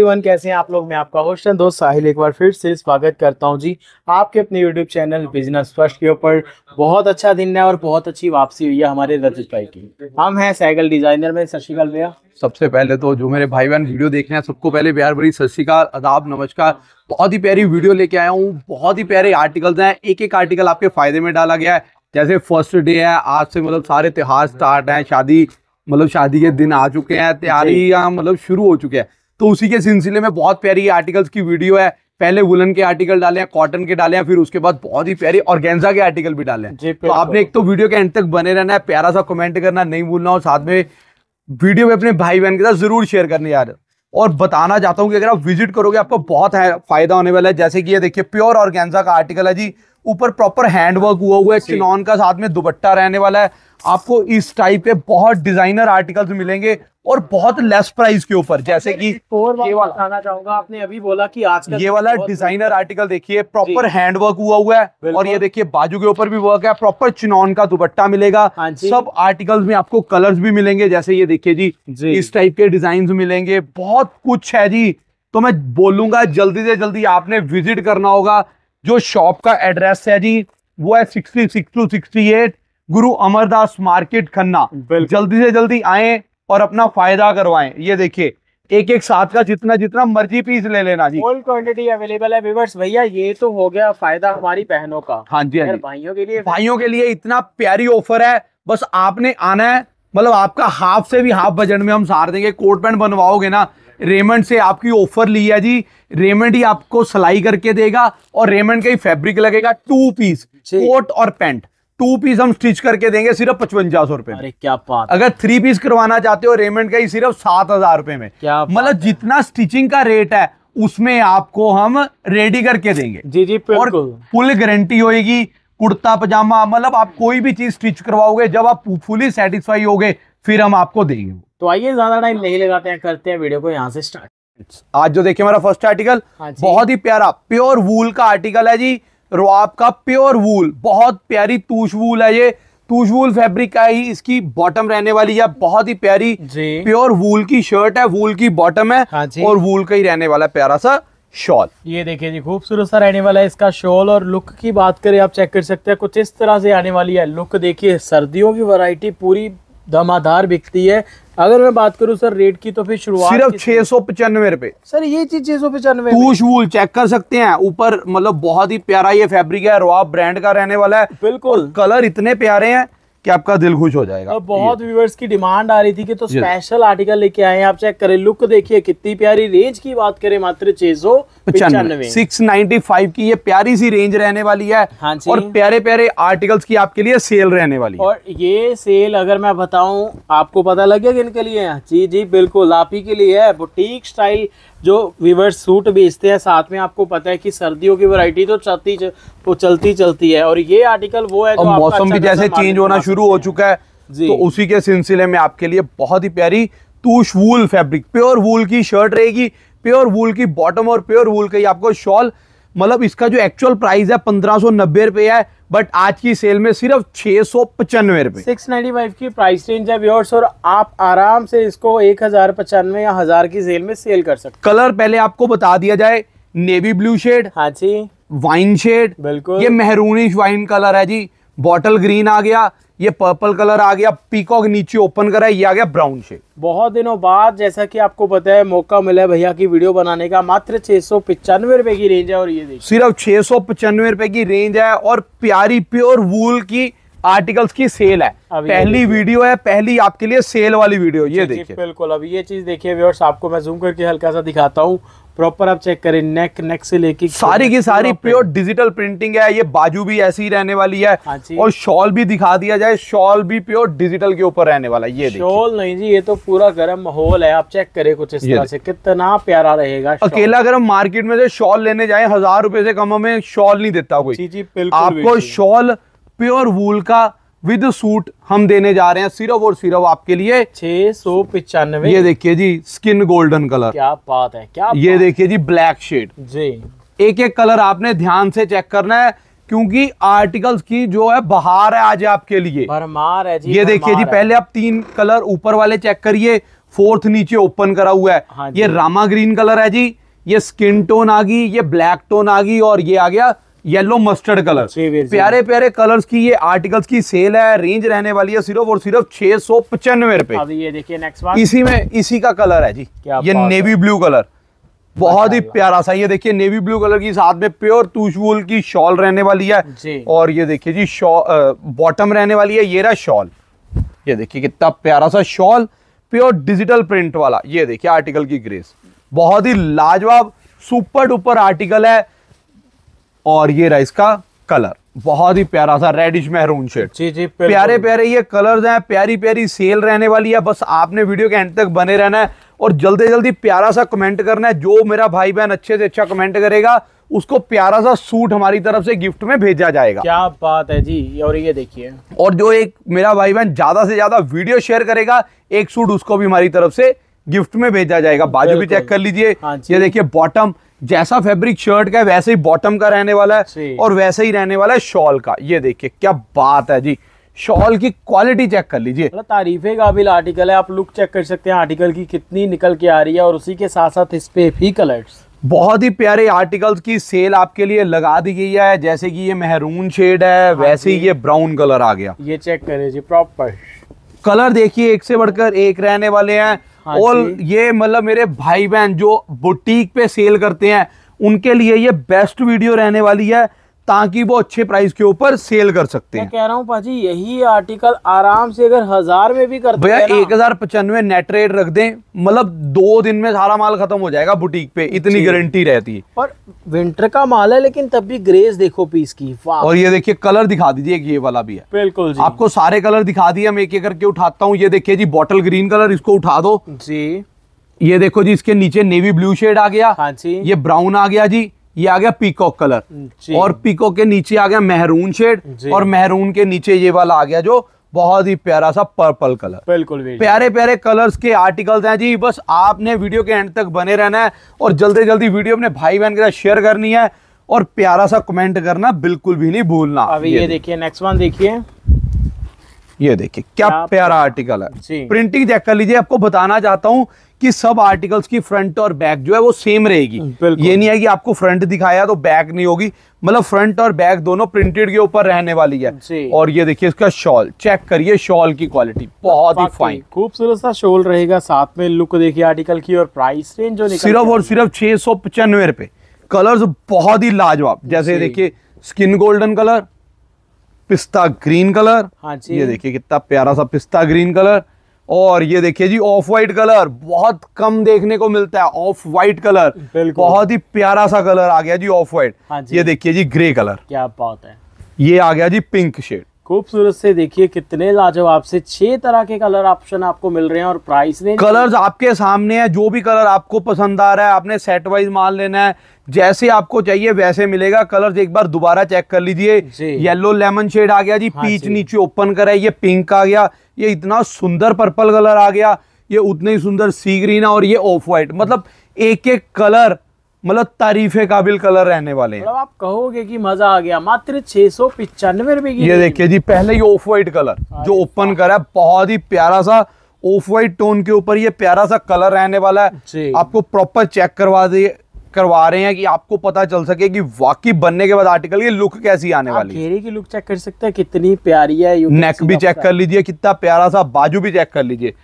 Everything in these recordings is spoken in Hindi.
एवरीवन कैसे हैं आप लोग मैं आपका होस्ट एंड दोस्त साहिल एक बार फिर से स्वागत करता हूं जी आपके अपने यूट्यूब चैनल बिजनेस फर्स्ट के ऊपर बहुत अच्छा दिन है और बहुत अच्छी वापसी हुई है हमारे रजत भाई की हम हैं साइकिल डिजाइनर में सत श्रीकाल भैया सबसे पहले तो जो मेरे भाई बहन वीडियो देख रहे हैं सबको पहले प्यार भरी सत श्रीकाल अदाब नमस्कार बहुत ही प्यारी वीडियो लेके आया हूँ बहुत ही प्यारे आर्टिकल्स हैं एक एक आर्टिकल आपके फायदे में डाला गया है जैसे फर्स्ट डे है आज से मतलब सारे त्यौहार स्टार्ट है शादी मतलब शादी के दिन आ चुके हैं तैयारियां मतलब शुरू हो चुके हैं तो उसी के सिलसिले में बहुत प्यारी आर्टिकल्स की वीडियो है पहले वुलन के आर्टिकल डाले हैं कॉटन के डाले हैं फिर उसके बाद बहुत ही प्यारी ऑर्गेन्जा के आर्टिकल भी डाले हैं तो आपने एक तो वीडियो के एंड तक बने रहना है प्यारा सा कमेंट करना नहीं भूलना और साथ में वीडियो में अपने भाई बहन के साथ जरूर शेयर करने यार और बताना चाहता हूँ कि अगर आप विजिट करोगे आपको बहुत फायदा होने वाला है जैसे कि ये देखिए प्योर ऑर्गेन्जा का आर्टिकल है जी ऊपर प्रॉपर हैंड वर्क हुआ हुआ है चिनॉन का साथ में दुबट्टा रहने वाला है आपको इस टाइप के बहुत डिजाइनर आर्टिकल्स मिलेंगे और बहुत लेस प्राइस के ऊपर जैसे कि ये वाला बताना चाहूंगा आपने अभी बोला कि आज ये वाला डिजाइनर आर्टिकल देखिए प्रॉपर हैंड वर्क हुआ हुआ है और ये देखिए बाजू के ऊपर भी वर्क है प्रॉपर चिनॉन का दुपट्टा मिलेगा हाँ सब आर्टिकल्स में आपको कलर्स भी मिलेंगे जैसे ये देखिए जी इस टाइप के डिजाइन मिलेंगे बहुत कुछ है जी तो मैं बोलूंगा जल्दी से जल्दी आपने विजिट करना होगा जो शॉप का एड्रेस है जी वो है sixty six to sixty eight Guru Amardas market Khanna जल्दी से जल्दी आए और अपना फायदा करवाएं ये देखिए एक एक साथ का जितना जितना मर्जी पीस ले लेना जी फुल क्वांटिटी अवेलेबल है व्यूवर्स भैया ये तो हो गया फायदा हमारी बहनों का हाँ जी हाँ भाइयों के लिए भाइयों के लिए इतना प्यारी ऑफर है बस आपने आना है मतलब आपका हाफ से भी हाफ बजट में हम सार देंगे कोट पैंट बनवाओगे ना रेमंड से आपकी ऑफर ली है जी रेमंड ही आपको सिलाई करके देगा और रेमंड का ही फैब्रिक लगेगा टू पीस कोट और पैंट टू पीस हम स्टिच करके देंगे सिर्फ पचवंजा सौ रुपए अगर थ्री पीस करवाना चाहते हो रेमंड का ही सिर्फ सात हजार रुपए में क्या मतलब जितना स्टिचिंग का रेट है उसमें आपको हम रेडी करके देंगे जी जी और फुल गारंटी होगी कुर्ता पजामा मतलब आप कोई भी चीज स्टिच करवाओगे जब आप फुली सेटिस्फाई होगे फिर हम आपको देंगे तो आइए ज्यादा टाइम नहीं लगाते हैं करते हैं वीडियो को यहाँ से स्टार्ट आज जो देखिए हमारा फर्स्ट आर्टिकल हाँ बहुत ही प्यारा प्योर वूल का आर्टिकल है जी रोआब का प्योर वूल बहुत प्यारी तूश वूल है ये तूश वूल फैब्रिक का ही इसकी बॉटम रहने वाली है बहुत ही प्यारी प्योर वूल की शर्ट है वूल की बॉटम है हाँ और वूल का ही रहने वाला प्यारा सा शॉल ये देखिए जी खूबसूरत सा रहने वाला है इसका शॉल और लुक की बात करें आप चेक कर सकते हैं कुछ इस तरह से आने वाली है लुक देखिए सर्दियों की वैरायटी पूरी दमादार बिकती है अगर मैं बात करूं सर रेट की तो फिर शुरुआत सिर्फ छह सौ पचानवे रुपए सर ये चीज छह सौ पचानवे वूल चेक कर सकते हैं ऊपर मतलब बहुत ही प्यारा ये फैब्रिक है रॉब ब्रांड का रहने वाला है बिल्कुल कलर इतने प्यारे हैं कि आपका दिल खुश हो जाएगा और बहुत व्यूवर्स की डिमांड आ रही थी कि तो स्पेशल आर्टिकल लेके आए हैं आप चेक करें लुक देखिए कितनी प्यारी रेंज की बात करें मात्र छह सौ पचानवे की ये प्यारी सी रेंज रहने वाली है हाँ जी। और प्यारे प्यारे आर्टिकल्स की आपके लिए सेल रहने वाली और ये सेल अगर मैं बताऊं आपको पता लग गया किनके लिए जी जी बिल्कुल आप ही के लिए है बुटीक स्टाइल जो विवर्स सूट बेचते हैं साथ में आपको पता है कि सर्दियों की वैरायटी तो चलती वो तो चलती चलती है और ये आर्टिकल वो है जो मौसम भी अच्छा जैसे चेंज होना शुरू हो चुका है तो उसी के सिलसिले में आपके लिए बहुत ही प्यारी तूश वूल फैब्रिक प्योर वूल की शर्ट रहेगी प्योर वूल की बॉटम और प्योर वूल ही आपको शॉल मतलब इसका जो एक्चुअल प्राइस है पंद्रह सौ नब्बे रुपए है बट आज की सेल में सिर्फ छह सौ पचानवे रुपए सिक्स नाइन्टी फाइव की प्राइस रेंज है व्यूअर्स और आप आराम से इसको एक हजार पचानवे या हजार की सेल में सेल कर सकते कलर पहले आपको बता दिया जाए नेवी ब्लू शेड हाँ जी वाइन शेड बिल्कुल ये मेहरूनिश वाइन कलर है जी बॉटल ग्रीन आ गया ये पर्पल कलर आ गया पीकॉक नीचे ओपन करा ये आ गया ब्राउन शेड बहुत दिनों बाद जैसा कि आपको पता है मौका मिला है भैया की वीडियो बनाने का मात्र छह सौ रुपए की रेंज है और ये देखिए सिर्फ छह सौ रुपए की रेंज है और प्यारी प्योर वूल की आर्टिकल्स की सेल है पहली वीडियो है पहली आपके लिए सेल वाली वीडियो ये देखिए बिल्कुल अब ये चीज देखिए व्यूअर्स आपको मैं जूम करके हल्का सा दिखाता हूँ प्रॉपर आप चेक करें नेक नेक से लेके सारी की सारी प्योर डिजिटल प्रिंटिंग है ये बाजू भी ऐसी ही रहने वाली है हाँ और शॉल भी दिखा दिया जाए शॉल भी प्योर डिजिटल के ऊपर रहने वाला ये शॉल नहीं जी ये तो पूरा गर्म माहौल है आप चेक करें कुछ इस तरह से कितना प्यारा रहेगा अकेला अगर हम मार्केट में से शॉल लेने जाए हजार रुपए से कम हमें शॉल नहीं देता कोई जी जी बिल्कुल आपको शॉल प्योर वूल का विद सूट हम देने जा रहे हैं सिर्फ और सिर्फ आपके लिए छह सौ पिचानवे ये देखिए जी स्किन गोल्डन कलर क्या बात है क्या ये देखिए जी ब्लैक शेड जी एक एक कलर आपने ध्यान से चेक करना है क्योंकि आर्टिकल्स की जो है बहार है आज आपके लिए भरमार है जी ये देखिए जी पहले आप तीन कलर ऊपर वाले चेक करिए फोर्थ नीचे ओपन करा हुआ है हाँ ये रामा ग्रीन कलर है जी ये स्किन टोन आ गई ये ब्लैक टोन आ गई और ये आ गया येलो मस्टर्ड कलर प्यारे प्यारे कलर्स की ये आर्टिकल्स की सेल है रेंज रहने वाली है सिर्फ और सिर्फ छह सौ पचानवे रुपए इसी में इसी का कलर है जी ये नेवी ब्लू कलर बहुत ही अच्छा, प्यारा सा ये देखिए नेवी ब्लू कलर की साथ में प्योर तूश की शॉल रहने वाली है और ये देखिए जी बॉटम रहने वाली है ये रहा शॉल ये देखिए कितना प्यारा सा शॉल प्योर डिजिटल प्रिंट वाला ये देखिए आर्टिकल की ग्रेस बहुत ही लाजवाब सुपर डुपर आर्टिकल है और ये रहा इसका कलर बहुत ही प्यारा सा रेडिश मेहरून शेड जी जी प्यारे प्यारे ये कलर्स हैं प्यारी प्यारी सेल रहने वाली है बस आपने वीडियो के एंड तक बने रहना है और जल्दी जल्दी प्यारा सा कमेंट करना है जो मेरा भाई बहन अच्छे से अच्छा कमेंट करेगा उसको प्यारा सा सूट हमारी तरफ से गिफ्ट में भेजा जाएगा क्या बात है जी और ये देखिए और जो एक मेरा भाई बहन ज्यादा से ज्यादा वीडियो शेयर करेगा एक सूट उसको भी हमारी तरफ से गिफ्ट में भेजा जाएगा बाजू भी चेक कर लीजिए हाँ ये देखिए बॉटम जैसा फैब्रिक शर्ट का है वैसे ही बॉटम का रहने वाला है और वैसे ही रहने वाला है शॉल का ये देखिए क्या बात है जी शॉल की क्वालिटी चेक कर लीजिए मतलब तारीफे काबिल आर्टिकल है आप लुक चेक कर सकते हैं आर्टिकल की कितनी निकल के आ रही है और उसी के साथ साथ इस पे भी कलर्स बहुत ही प्यारे आर्टिकल्स की सेल आपके लिए लगा दी गई है जैसे कि ये मेहरून शेड है हाँ वैसे ही ये ब्राउन कलर आ गया ये चेक करें जी प्रॉपर कलर देखिए एक से बढ़कर एक रहने वाले हैं हाँ और ये मतलब मेरे भाई बहन जो बुटीक पे सेल करते हैं उनके लिए ये बेस्ट वीडियो रहने वाली है ताकि वो अच्छे प्राइस के ऊपर सेल कर सकते हैं कह रहा हूँ पाजी यही आर्टिकल आराम से अगर हजार में भी करते भैया एक हजार पचानवे नेट रेट रख दें मतलब दो दिन में सारा माल खत्म हो जाएगा बुटीक पे इतनी गारंटी रहती है और विंटर का माल है लेकिन तब भी ग्रेस देखो पीस की और ये देखिए कलर दिखा दीजिए ये वाला भी है बिल्कुल आपको सारे कलर दिखा दिए मैं एक एक करके उठाता हूँ ये देखिये जी बॉटल ग्रीन कलर इसको उठा दो जी ये देखो जी इसके नीचे नेवी ब्लू शेड आ गया हाँ जी ये ब्राउन आ गया जी ये आ गया पीकॉक कलर और पीकॉक के नीचे आ गया मेहरून शेड और मेहरून के नीचे ये वाला आ गया जो बहुत ही प्यारा सा पर्पल कलर बिल्कुल प्यारे प्यारे कलर्स के आर्टिकल्स हैं जी बस आपने वीडियो के एंड तक बने रहना है और जल्दी जल्दी वीडियो अपने भाई बहन के साथ शेयर करनी है और प्यारा सा कमेंट करना बिल्कुल भी नहीं भूलना अभी ये देखिए नेक्स्ट वन देखिए ये देखिए क्या, प्यारा आर्टिकल है प्रिंटिंग चेक कर लीजिए आपको बताना चाहता हूँ कि सब आर्टिकल्स की फ्रंट और बैक जो है वो सेम रहेगी ये नहीं है कि आपको फ्रंट दिखाया तो बैक नहीं होगी मतलब फ्रंट और बैक दोनों प्रिंटेड के ऊपर रहने वाली है और ये देखिए इसका शॉल चेक करिए शॉल की क्वालिटी बहुत ही फाइन खूबसूरत सा शॉल रहेगा साथ में लुक देखिए आर्टिकल की और प्राइस रेंज जो सिर्फ और सिर्फ छह सौ पचानवे रुपए कलर्स बहुत ही लाजवाब जैसे देखिए स्किन गोल्डन कलर पिस्ता ग्रीन कलर हाँ जी ये देखिए कितना प्यारा सा पिस्ता ग्रीन कलर और ये देखिए जी ऑफ व्हाइट कलर बहुत कम देखने को मिलता है ऑफ व्हाइट कलर बहुत ही प्यारा सा कलर आ गया जी ऑफ व्हाइट हाँ ये देखिए जी ग्रे कलर क्या बात है ये आ गया जी पिंक शेड खूबसूरत से देखिए कितने लाजवाब से छह तरह के कलर ऑप्शन आपको मिल रहे हैं और प्राइस ने कलर्स आपके सामने हैं जो भी कलर आपको पसंद आ रहा है आपने सेट वाइज माल लेना है जैसे आपको चाहिए वैसे मिलेगा कलर्स एक बार दोबारा चेक कर लीजिए येलो लेमन शेड आ गया जी हाँ पीच जी। नीचे ओपन करा ये पिंक आ गया ये इतना सुंदर पर्पल कलर आ गया ये उतने ही सुंदर सी ग्रीन और ये ऑफ व्हाइट मतलब एक एक कलर मतलब तारीफे काबिल कलर रहने वाले हैं मतलब आप कहोगे कि मजा आ गया मात्र छह सौ पिचानवे रुपए की ये देखिए जी पहले ये ऑफ व्हाइट कलर जो ओपन करा है बहुत ही प्यारा सा ऑफ वाइट टोन के ऊपर ये प्यारा सा कलर रहने वाला है आपको प्रॉपर चेक करवा दिए करवा रहे हैं कि आपको पता चल सके कि वाकई बनने के बाद आर्टिकल की लुक कैसी आने वाली है की लुक चेक कर सकते हैं कितनी प्यारी है नेक भी चेक कर लीजिए कितना प्यारा सा बाजू भी चेक कर लीजिए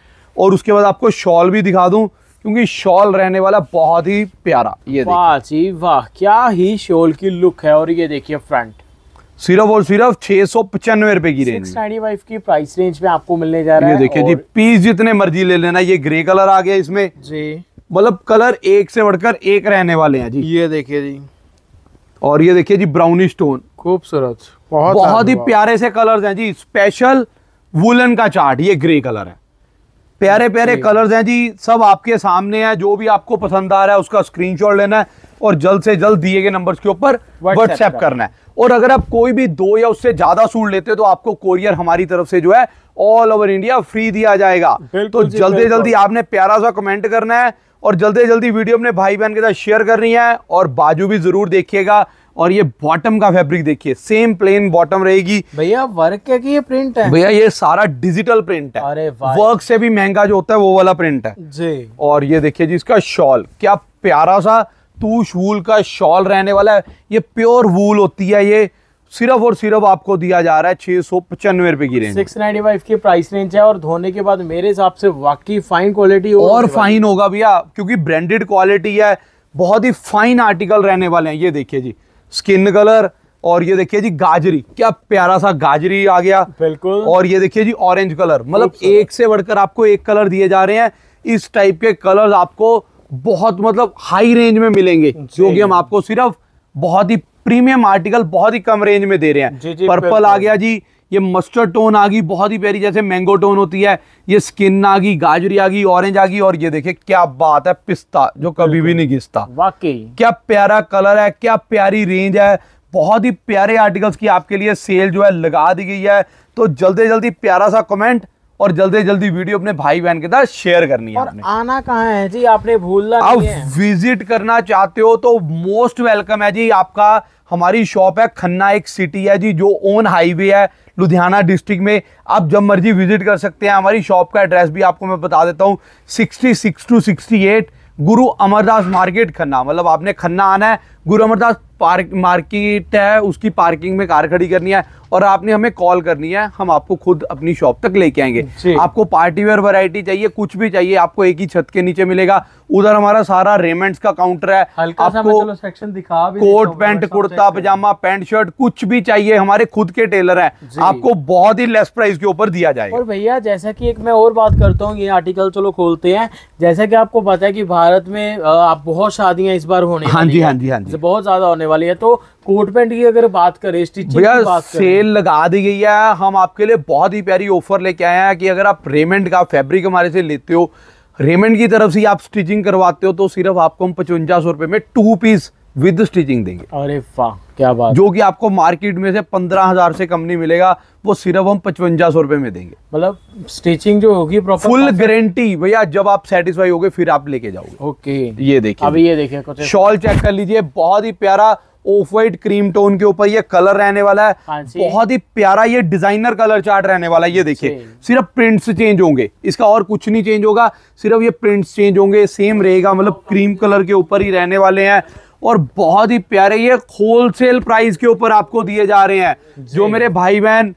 और उसके बाद आपको शॉल भी दिखा दूं क्योंकि शॉल रहने वाला बहुत ही प्यारा ये वाह जी वाह क्या ही शॉल की लुक है और ये देखिए फ्रंट सिर्फ और सिर्फ छह सौ पचानवे रुपए की रेंज की प्राइस रेंज में आपको मिलने जा रहा है देखिए जी पीस जितने मर्जी ले लेना ये ग्रे कलर आ गया इसमें जी मतलब कलर एक से बढ़कर एक रहने वाले हैं जी ये देखिए जी और ये देखिए जी ब्राउनी स्टोन खूबसूरत बहुत बहुत ही प्यारे से कलर्स हैं जी स्पेशल वुलन का चार्ट ये ग्रे कलर है प्यारे प्यारे कलर्स हैं जी सब आपके सामने हैं जो भी आपको पसंद आ रहा है उसका स्क्रीनशॉट लेना है और जल्द से जल्द दिए गए नंबर्स के ऊपर व्हाट्सएप करना है और अगर आप कोई भी दो या उससे ज्यादा सूट लेते हो तो आपको कोरियर हमारी तरफ से जो है ऑल ओवर इंडिया फ्री दिया जाएगा तो जल्दी जल्दी आपने प्यारा सा कमेंट करना है और जल्दी जल्दी वीडियो अपने भाई बहन के साथ शेयर करनी है और बाजू भी जरूर देखिएगा और ये बॉटम का फैब्रिक देखिए सेम प्लेन बॉटम रहेगी भैया वर्क क्या की ये प्रिंट है भैया ये सारा डिजिटल प्रिंट है अरे वर्क से भी महंगा जो होता है वो वाला प्रिंट है जी और ये देखिए जी इसका शॉल क्या प्यारा सा तूश वूल का शॉल रहने वाला है ये प्योर वूल होती है ये सिर्फ और सिर्फ आपको दिया जा रहा है छह सौ पचानवे रुपए की रेंज सिक्स नाइनटी फाइव की प्राइस रेंज है और धोने के बाद मेरे हिसाब से वाकई फाइन क्वालिटी और फाइन होगा भैया क्योंकि ब्रांडेड क्वालिटी है बहुत ही फाइन आर्टिकल रहने वाले हैं ये देखिए जी स्किन कलर और ये देखिए जी गाजरी क्या प्यारा सा गाजरी आ गया बिल्कुल और ये देखिए जी ऑरेंज कलर मतलब एक से बढ़कर आपको एक कलर दिए जा रहे हैं इस टाइप के कलर्स आपको बहुत मतलब हाई रेंज में मिलेंगे जो कि हम आपको सिर्फ बहुत ही प्रीमियम आर्टिकल बहुत ही कम रेंज में दे रहे हैं पर्पल आ गया जी ये मस्टर्ड टोन आ गई बहुत ही प्यारी जैसे मैंगो टोन होती है ये स्किन आ गई गाजरी आ गई ऑरेंज आ गई और ये देखिए क्या बात है पिस्ता जो कभी भी नहीं घिसता वाकई क्या प्यारा कलर है क्या प्यारी रेंज है बहुत ही प्यारे आर्टिकल्स की आपके लिए सेल जो है लगा दी गई है तो जल्दी जल्दी प्यारा सा कमेंट और जल्दी जल्दी वीडियो अपने भाई बहन के साथ शेयर करनी है आपने आना कहा है जी आपने भूलना आप विजिट करना चाहते हो तो मोस्ट वेलकम है जी आपका हमारी शॉप है खन्ना एक सिटी है जी जो ओन हाईवे है लुधियाना डिस्ट्रिक्ट में आप जब मर्जी विजिट कर सकते हैं हमारी शॉप का एड्रेस भी आपको मैं बता देता हूँ sixty six to sixty eight Guru Amardas market Khanna मतलब आपने खन्ना आना है गुरु अमरदास पार्क मार्केट है उसकी पार्किंग में कार खड़ी करनी है और आपने हमें कॉल करनी है हम आपको खुद अपनी शॉप तक लेके आएंगे आपको पार्टी वेयर वैरायटी चाहिए कुछ भी चाहिए आपको एक ही छत के नीचे मिलेगा उधर हमारा सारा रेमेंट्स का काउंटर है आपको सेक्शन दिखा भी कोट पैंट कुर्ता पजामा पैंट शर्ट कुछ भी चाहिए हमारे खुद के टेलर है आपको बहुत ही लेस प्राइस के ऊपर दिया जाएगा और भैया जैसा की एक मैं और बात करता हूँ ये आर्टिकल चलो खोलते हैं जैसा की आपको पता है की भारत में आप बहुत शादियां इस बार होने हाँ जी हाँ जी हाँ जी बहुत ज्यादा होने होने वाली है तो कोट पैंट की अगर बात करें स्टिचिंग की बात सेल लगा दी गई है हम आपके लिए बहुत ही प्यारी ऑफर लेके आए हैं कि अगर आप रेमेंट का फैब्रिक हमारे से लेते हो रेमेंट की तरफ से आप स्टिचिंग करवाते हो तो सिर्फ आपको हम पचवंजा सौ रुपये में टू पीस विद स्टिचिंग देंगे अरे वाह क्या बात जो कि आपको मार्केट में से पंद्रह हजार से कम नहीं मिलेगा वो सिर्फ हम पचवंजा सौ रुपए में देंगे मतलब स्टिचिंग जो होगी प्रॉपर फुल गारंटी भैया जब आप सेटिस्फाई होगे फिर आप लेके जाओगे ओके ये देखिए अभी ये देखिए शॉल चेक कर लीजिए बहुत ही प्यारा ऑफ वाइट क्रीम टोन के ऊपर ये कलर रहने वाला है हाँ बहुत ही प्यारा ये डिजाइनर कलर चार्ट रहने वाला है ये देखिए सिर्फ प्रिंट्स चेंज होंगे इसका और कुछ नहीं चेंज होगा सिर्फ ये प्रिंट्स चेंज होंगे सेम रहेगा मतलब क्रीम हाँ। कलर के ऊपर ही रहने वाले हैं और बहुत ही प्यारे ये होलसेल प्राइस के ऊपर आपको दिए जा रहे हैं जो मेरे भाई बहन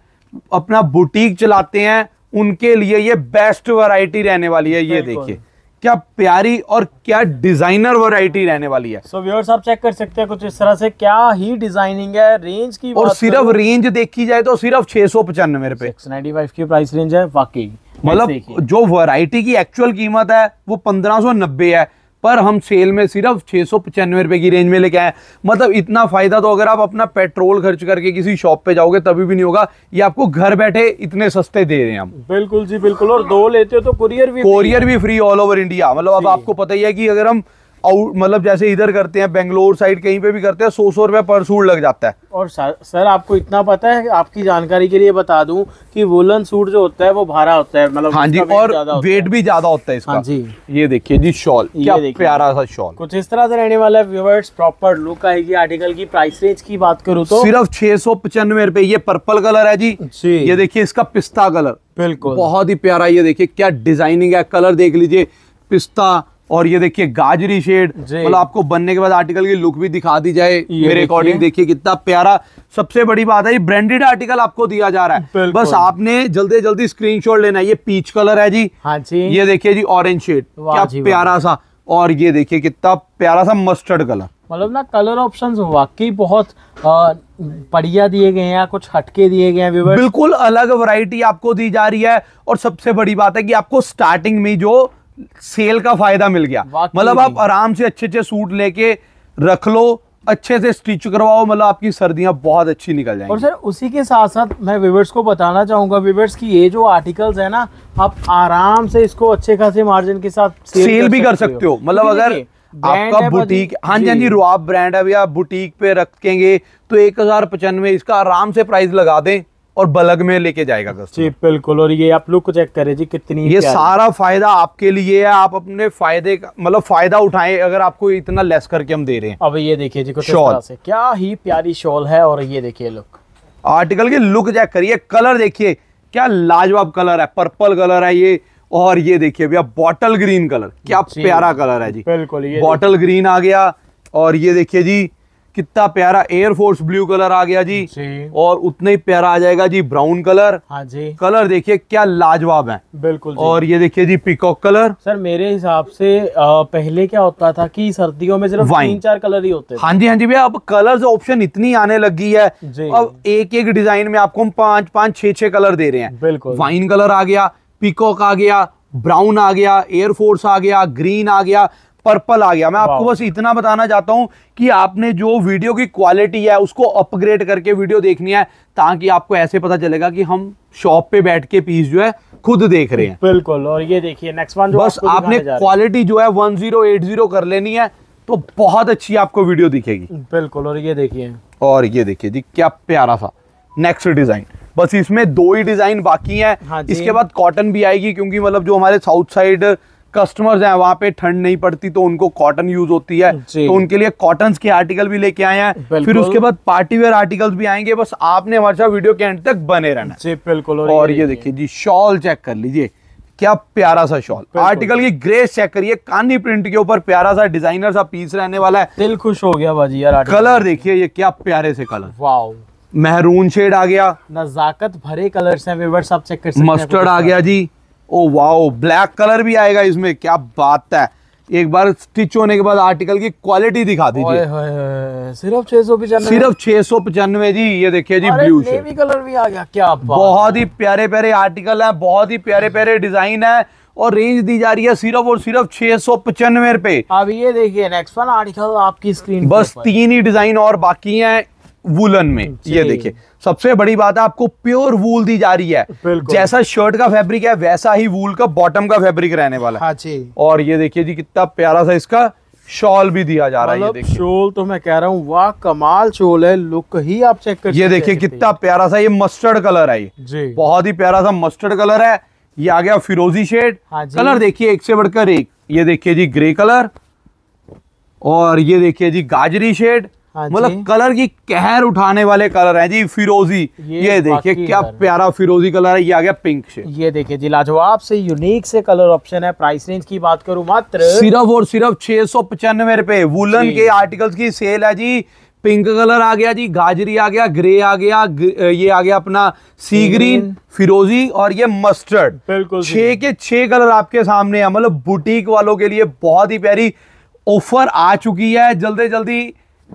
अपना बुटीक चलाते हैं उनके लिए ये बेस्ट वैरायटी रहने वाली है ये देखिए क्या प्यारी और क्या डिजाइनर वैरायटी रहने वाली है सो so, व्यूअर्स आप चेक कर सकते हैं कुछ इस तरह से क्या ही डिजाइनिंग है रेंज की और सिर्फ रेंज देखी जाए तो सिर्फ छह सौ पचानवे रुपए की प्राइस रेंज है वाकई मतलब जो वैरायटी की एक्चुअल कीमत है वो पंद्रह सौ नब्बे है पर हम सेल में सिर्फ छः सौ पचानवे रुपये की रेंज में लेके आए मतलब इतना फ़ायदा तो अगर आप अपना पेट्रोल खर्च करके किसी शॉप पे जाओगे तभी भी नहीं होगा ये आपको घर बैठे इतने सस्ते दे रहे हैं हम बिल्कुल जी बिल्कुल और दो लेते हो तो कुरियर भी कोरियर भी फ्री ऑल ओवर इंडिया मतलब अब आपको पता ही है कि अगर हम आउट मतलब जैसे इधर करते हैं बेंगलोर साइड कहीं पे भी करते हैं सौ सौ रुपये पर सूट लग जाता है और सर आपको इतना पता है आपकी जानकारी के लिए बता दूं कि वोलन सूट जो होता है वो भारा होता है मतलब हाँ जी और वेट भी ज्यादा होता है इसका हाँ जी ये देखिए जी शॉल क्या प्यारा सा शॉल कुछ इस तरह से रहने वाला है व्यूवर्स प्रॉपर लुक आएगी आर्टिकल की प्राइस रेंज की बात करूँ तो सिर्फ छह सौ पचानवे रुपए ये पर्पल कलर है जी ये देखिये इसका पिस्ता कलर बिल्कुल बहुत ही प्यारा ये देखिये क्या डिजाइनिंग है कलर देख लीजिए पिस्ता और ये देखिए गाजरी शेड मतलब आपको बनने के बाद आर्टिकल की लुक भी दिखा दी जाए मेरे अकॉर्डिंग देखिए कितना प्यारा सबसे बड़ी बात है ये ब्रांडेड आर्टिकल आपको दिया जा रहा है बस आपने जल्दी जल्दी स्क्रीनशॉट लेना है ये पीच कलर है जी हाँ जी ये देखिए जी ऑरेंज शेड क्या प्यारा सा और ये देखिए कितना प्यारा सा मस्टर्ड कलर मतलब ना कलर ऑप्शन वाकई बहुत बढ़िया दिए गए हैं कुछ हटके दिए गए हैं बिल्कुल अलग वैरायटी आपको दी जा रही है और सबसे बड़ी बात है कि आपको स्टार्टिंग में जो सेल का फायदा मिल गया मतलब आप आराम से अच्छे अच्छे सूट लेके रख लो अच्छे से स्टिच करवाओ मतलब आपकी सर्दियां बहुत अच्छी निकल जाएंगी और सर उसी के साथ साथ मैं विवर्स को बताना चाहूंगा विवर्स की ये जो आर्टिकल्स है ना आप आराम से इसको अच्छे खासे मार्जिन के साथ सेल, सेल कर भी कर सकते हो मतलब अगर आपका बुटीक हाँ जी हाँ जी रुआब ब्रांड है भैया बुटीक पे रखेंगे तो एक हजार पचानवे इसका आराम से प्राइस लगा दें और बलग में लेके जाएगा कस्टमर जी बिल्कुल और ये आप लोग को चेक करें जी कितनी ये सारा फायदा आपके लिए है आप अपने फायदे का मतलब फायदा उठाएं अगर आपको इतना लेस करके हम दे रहे हैं अब ये देखिए जी कुछ शॉल से क्या ही प्यारी शॉल है और ये देखिए लुक आर्टिकल की लुक चेक करिए कलर देखिए क्या लाजवाब कलर है पर्पल कलर है ये और ये देखिए भैया बॉटल ग्रीन कलर क्या प्यारा कलर है जी बिल्कुल ये बॉटल ग्रीन आ गया और ये देखिए जी कितना प्यारा एयरफोर्स ब्लू कलर आ गया जी, जी। और उतना ही प्यारा आ जाएगा जी ब्राउन कलर हाँ जी कलर देखिए क्या लाजवाब है बिल्कुल जी। और ये देखिए जी पिकॉक कलर सर मेरे हिसाब से आ, पहले क्या होता था कि सर्दियों में सिर्फ तीन चार कलर ही होते हाँ जी हाँ जी भैया अब कलर ऑप्शन इतनी आने लगी है अब एक एक डिजाइन में आपको हम पांच पांच छह छह कलर दे रहे हैं बिल्कुल वाइन कलर आ गया पिकॉक आ गया ब्राउन आ गया एयरफोर्स आ गया ग्रीन आ गया पर्पल आ गया मैं आपको बस इतना बताना चाहता हूँ कि आपने जो वीडियो की क्वालिटी है उसको अपग्रेड करके वीडियो देखनी है ताकि आपको ऐसे पता चलेगा कि हम शॉप पे बैठ के पीस जो है खुद देख रहे हैं बिल्कुल और ये देखिए नेक्स्ट वन बस आपने क्वालिटी जो है वन कर लेनी है तो बहुत अच्छी आपको वीडियो दिखेगी बिल्कुल और ये देखिए और ये देखिए जी क्या प्यारा सा नेक्स्ट डिजाइन बस इसमें दो ही डिजाइन बाकी हैं हाँ इसके बाद कॉटन भी आएगी क्योंकि मतलब जो हमारे साउथ साइड कस्टमर्स हैं वहाँ पे ठंड नहीं पड़ती तो उनको कॉटन यूज होती है तो उनके लिए कॉटन के आर्टिकल भी लेके आए हैं फिर उसके बाद पार्टी वेयर आर्टिकल्स भी आएंगे बस आपने हमारे साथ वीडियो के एंड तक बने रहना जी बिल्कुल और ये देखिए जी शॉल चेक कर लीजिए क्या प्यारा सा शॉल आर्टिकल की ग्रेस चेक करिए कानी प्रिंट के ऊपर प्यारा सा डिजाइनर सा पीस रहने वाला है दिल खुश हो गया भाजी यार कलर देखिए ये क्या प्यारे से कलर वाओ मेहरून शेड आ गया नजाकत भरे कलर्स हैं आप चेक कर सकते हैं मस्टर्ड आ गया जी ओ वाओ ब्लैक कलर भी आएगा इसमें क्या बात है एक बार स्टिच होने के बाद आर्टिकल की क्वालिटी दिखा दीजिए सिर्फ छे सौ पचानवे सिर्फ छे सौ पचानवे जी ये देखिए जी ब्लू कलर भी आ गया क्या बहुत ही प्यारे प्यारे आर्टिकल है बहुत ही प्यारे प्यारे डिजाइन है और रेंज दी जा रही है सिर्फ और सिर्फ छे सौ पचानवे रूपए अब ये देखिए नेक्स्ट वन आर्टिकल आपकी स्क्रीन बस तीन ही डिजाइन और बाकी है वुलन में ये देखिए सबसे बड़ी बात है आपको प्योर वूल दी जा रही है जैसा शर्ट का फैब्रिक है वैसा ही वूल का बॉटम का फैब्रिक रहने वाला है हाँ जी और ये देखिए जी कितना प्यारा सा इसका शॉल भी दिया जा रहा है मतलब शॉल तो मैं कह रहा हूँ वाह कमाल शॉल है लुक ही आप चेक कर ये देखिए कितना प्यारा सा ये मस्टर्ड कलर है ये बहुत ही प्यारा सा मस्टर्ड कलर है ये आ गया फिरोजी शेड कलर हाँ देखिए एक से बढ़कर एक ये देखिए जी ग्रे कलर और ये देखिए जी गाजरी शेड हाँ मतलब कलर की कहर उठाने वाले कलर हैं जी फिरोजी ये, ये देखिए क्या प्यारा फिरोजी कलर है ये आ गया पिंक से ये देखिए जी लाजवाब से यूनिक से कलर ऑप्शन है प्राइस रेंज की बात करूं मात्र सिर्फ और सिर्फ छह सौ पचानवे रुपए वुलन के आर्टिकल्स की सेल है जी पिंक कलर आ गया जी गाजरी आ गया ग्रे आ गया ये आ गया अपना सी ग्रीन फिरोजी और ये मस्टर्ड बिल्कुल छह के छह कलर आपके सामने है मतलब बुटीक वालों के लिए बहुत ही प्यारी ऑफर आ चुकी है जल्दी जल्दी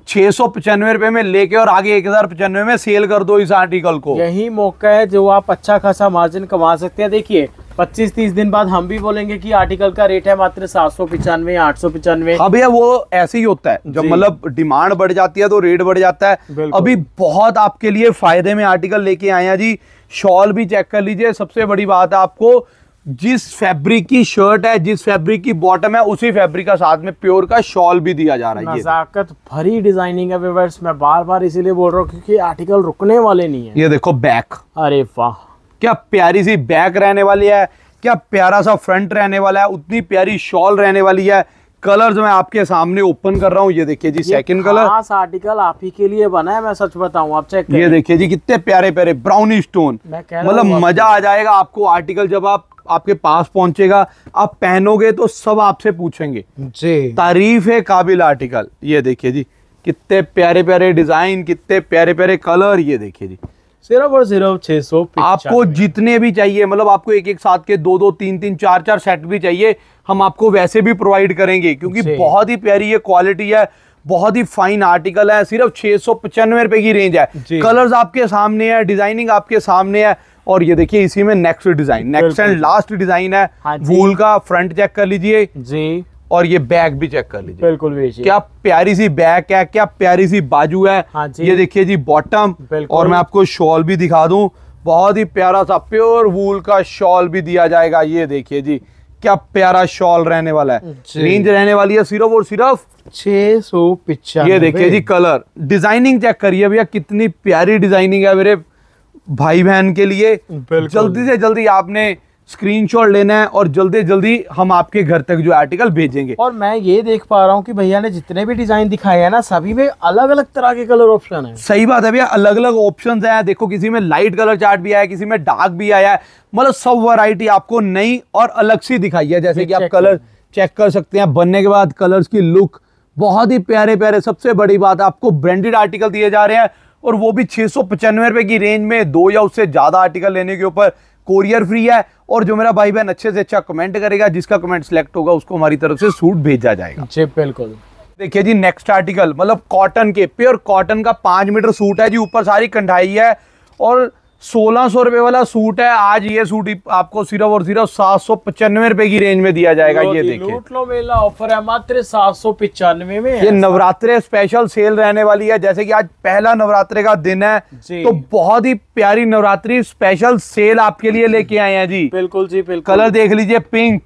छह सौ पचानवे रुपए में लेके और आगे एक हजार पचानवे में सेल कर दो इस आर्टिकल को यही मौका है जो आप अच्छा खासा मार्जिन कमा सकते हैं देखिए 25-30 दिन बाद हम भी बोलेंगे कि आर्टिकल का रेट है मात्र सात सौ पिचानवे आठ सौ पिचानवे अभी वो ऐसे ही होता है जब मतलब डिमांड बढ़ जाती है तो रेट बढ़ जाता है अभी बहुत आपके लिए फायदे में आर्टिकल लेके आए हैं जी शॉल भी चेक कर लीजिए सबसे बड़ी बात है आपको जिस फैब्रिक की शर्ट है जिस फैब्रिक की बॉटम है उसी फैब्रिक का साथ में प्योर का शॉल भी दिया जा रहा है नजाकत भरी डिजाइनिंग है विवर्स मैं बार बार इसीलिए बोल रहा हूँ क्योंकि आर्टिकल रुकने वाले नहीं है ये देखो बैक अरे वाह क्या प्यारी सी बैक रहने वाली है क्या प्यारा सा फ्रंट रहने वाला है उतनी प्यारी शॉल रहने वाली है कलर जो मैं आपके सामने ओपन कर रहा हूँ ये देखिए जी सेकंड कलर आर्टिकल आप ही के लिए बना है मैं सच बताऊँ आप चेक ये देखिए जी कितने प्यारे प्यारे ब्राउनी स्टोन मतलब मजा आ जाएगा आपको आर्टिकल जब आप आपके पास पहुंचेगा आप पहनोगे तो सब आपसे पूछेंगे जी तारीफ है काबिल आर्टिकल ये देखिए जी कितने प्यारे प्यारे डिजाइन कितने प्यारे प्यारे कलर ये देखिए जी सिर्फ और सिर्फ छह सौ आपको जितने भी चाहिए मतलब आपको एक एक साथ के दो दो तीन तीन चार चार सेट भी चाहिए हम आपको वैसे भी प्रोवाइड करेंगे क्योंकि बहुत ही प्यारी ये क्वालिटी है बहुत ही फाइन आर्टिकल है सिर्फ छह सौ पचानवे रुपए की रेंज है कलर्स आपके सामने है डिजाइनिंग आपके सामने है और ये देखिए इसी में next design next and last design है वूल हाँ का फ्रंट चेक कर लीजिए जी और ये बैग भी चेक कर लीजिए बिल्कुल भी क्या प्यारी सी बैग है क्या प्यारी सी बाजू है हाँ जी। ये देखिए जी बॉटम और मैं आपको शॉल भी दिखा दूं बहुत ही प्यारा सा प्योर वूल का शॉल भी दिया जाएगा ये देखिए जी क्या प्यारा शॉल रहने वाला है रेंज रहने वाली है सिर्फ और सिर्फ छह सौ ये देखिए जी कलर डिजाइनिंग चेक करिए भैया कितनी प्यारी डिजाइनिंग है मेरे भाई बहन के लिए जल्दी से जल्दी आपने स्क्रीनशॉट लेना है और जल्दी जल्दी हम आपके घर तक जो आर्टिकल भेजेंगे और मैं ये देख पा रहा हूँ कि भैया ने जितने भी डिजाइन दिखाए हैं ना सभी में अलग अलग तरह के कलर ऑप्शन है सही बात है भैया अलग अलग ऑप्शन है देखो किसी में लाइट कलर चार्ट भी आया किसी में डार्क भी आया है मतलब सब वरायटी आपको नई और अलग सी दिखाई है जैसे कि आप कलर चेक कर सकते हैं बनने के बाद कलर्स की लुक बहुत ही प्यारे प्यारे सबसे बड़ी बात आपको ब्रांडेड आर्टिकल दिए जा रहे हैं और वो भी छः सौ पचानवे रुपए की रेंज में दो या उससे ज़्यादा आर्टिकल लेने के ऊपर कोरियर फ्री है और जो मेरा भाई बहन अच्छे से अच्छा कमेंट करेगा जिसका कमेंट सिलेक्ट होगा उसको हमारी तरफ से सूट भेजा जाएगा जी बिल्कुल देखिए जी नेक्स्ट आर्टिकल मतलब कॉटन के प्योर कॉटन का पांच मीटर सूट है जी ऊपर सारी कंढाई है और सोलह सौ रुपए वाला सूट है आज ये सूट आपको सिर्फ और सिर्फ सात सौ पचानवे रुपए की रेंज में दिया जाएगा ये देखिए लो मेला ऑफर है मात्र सात सौ पिचानवे में ये नवरात्रे स्पेशल सेल रहने वाली है जैसे कि आज पहला नवरात्रे का दिन है तो बहुत ही प्यारी नवरात्रि स्पेशल सेल आपके लिए लेके आए हैं जी बिल्कुल जी बिल्कुल कलर देख लीजिए पिंक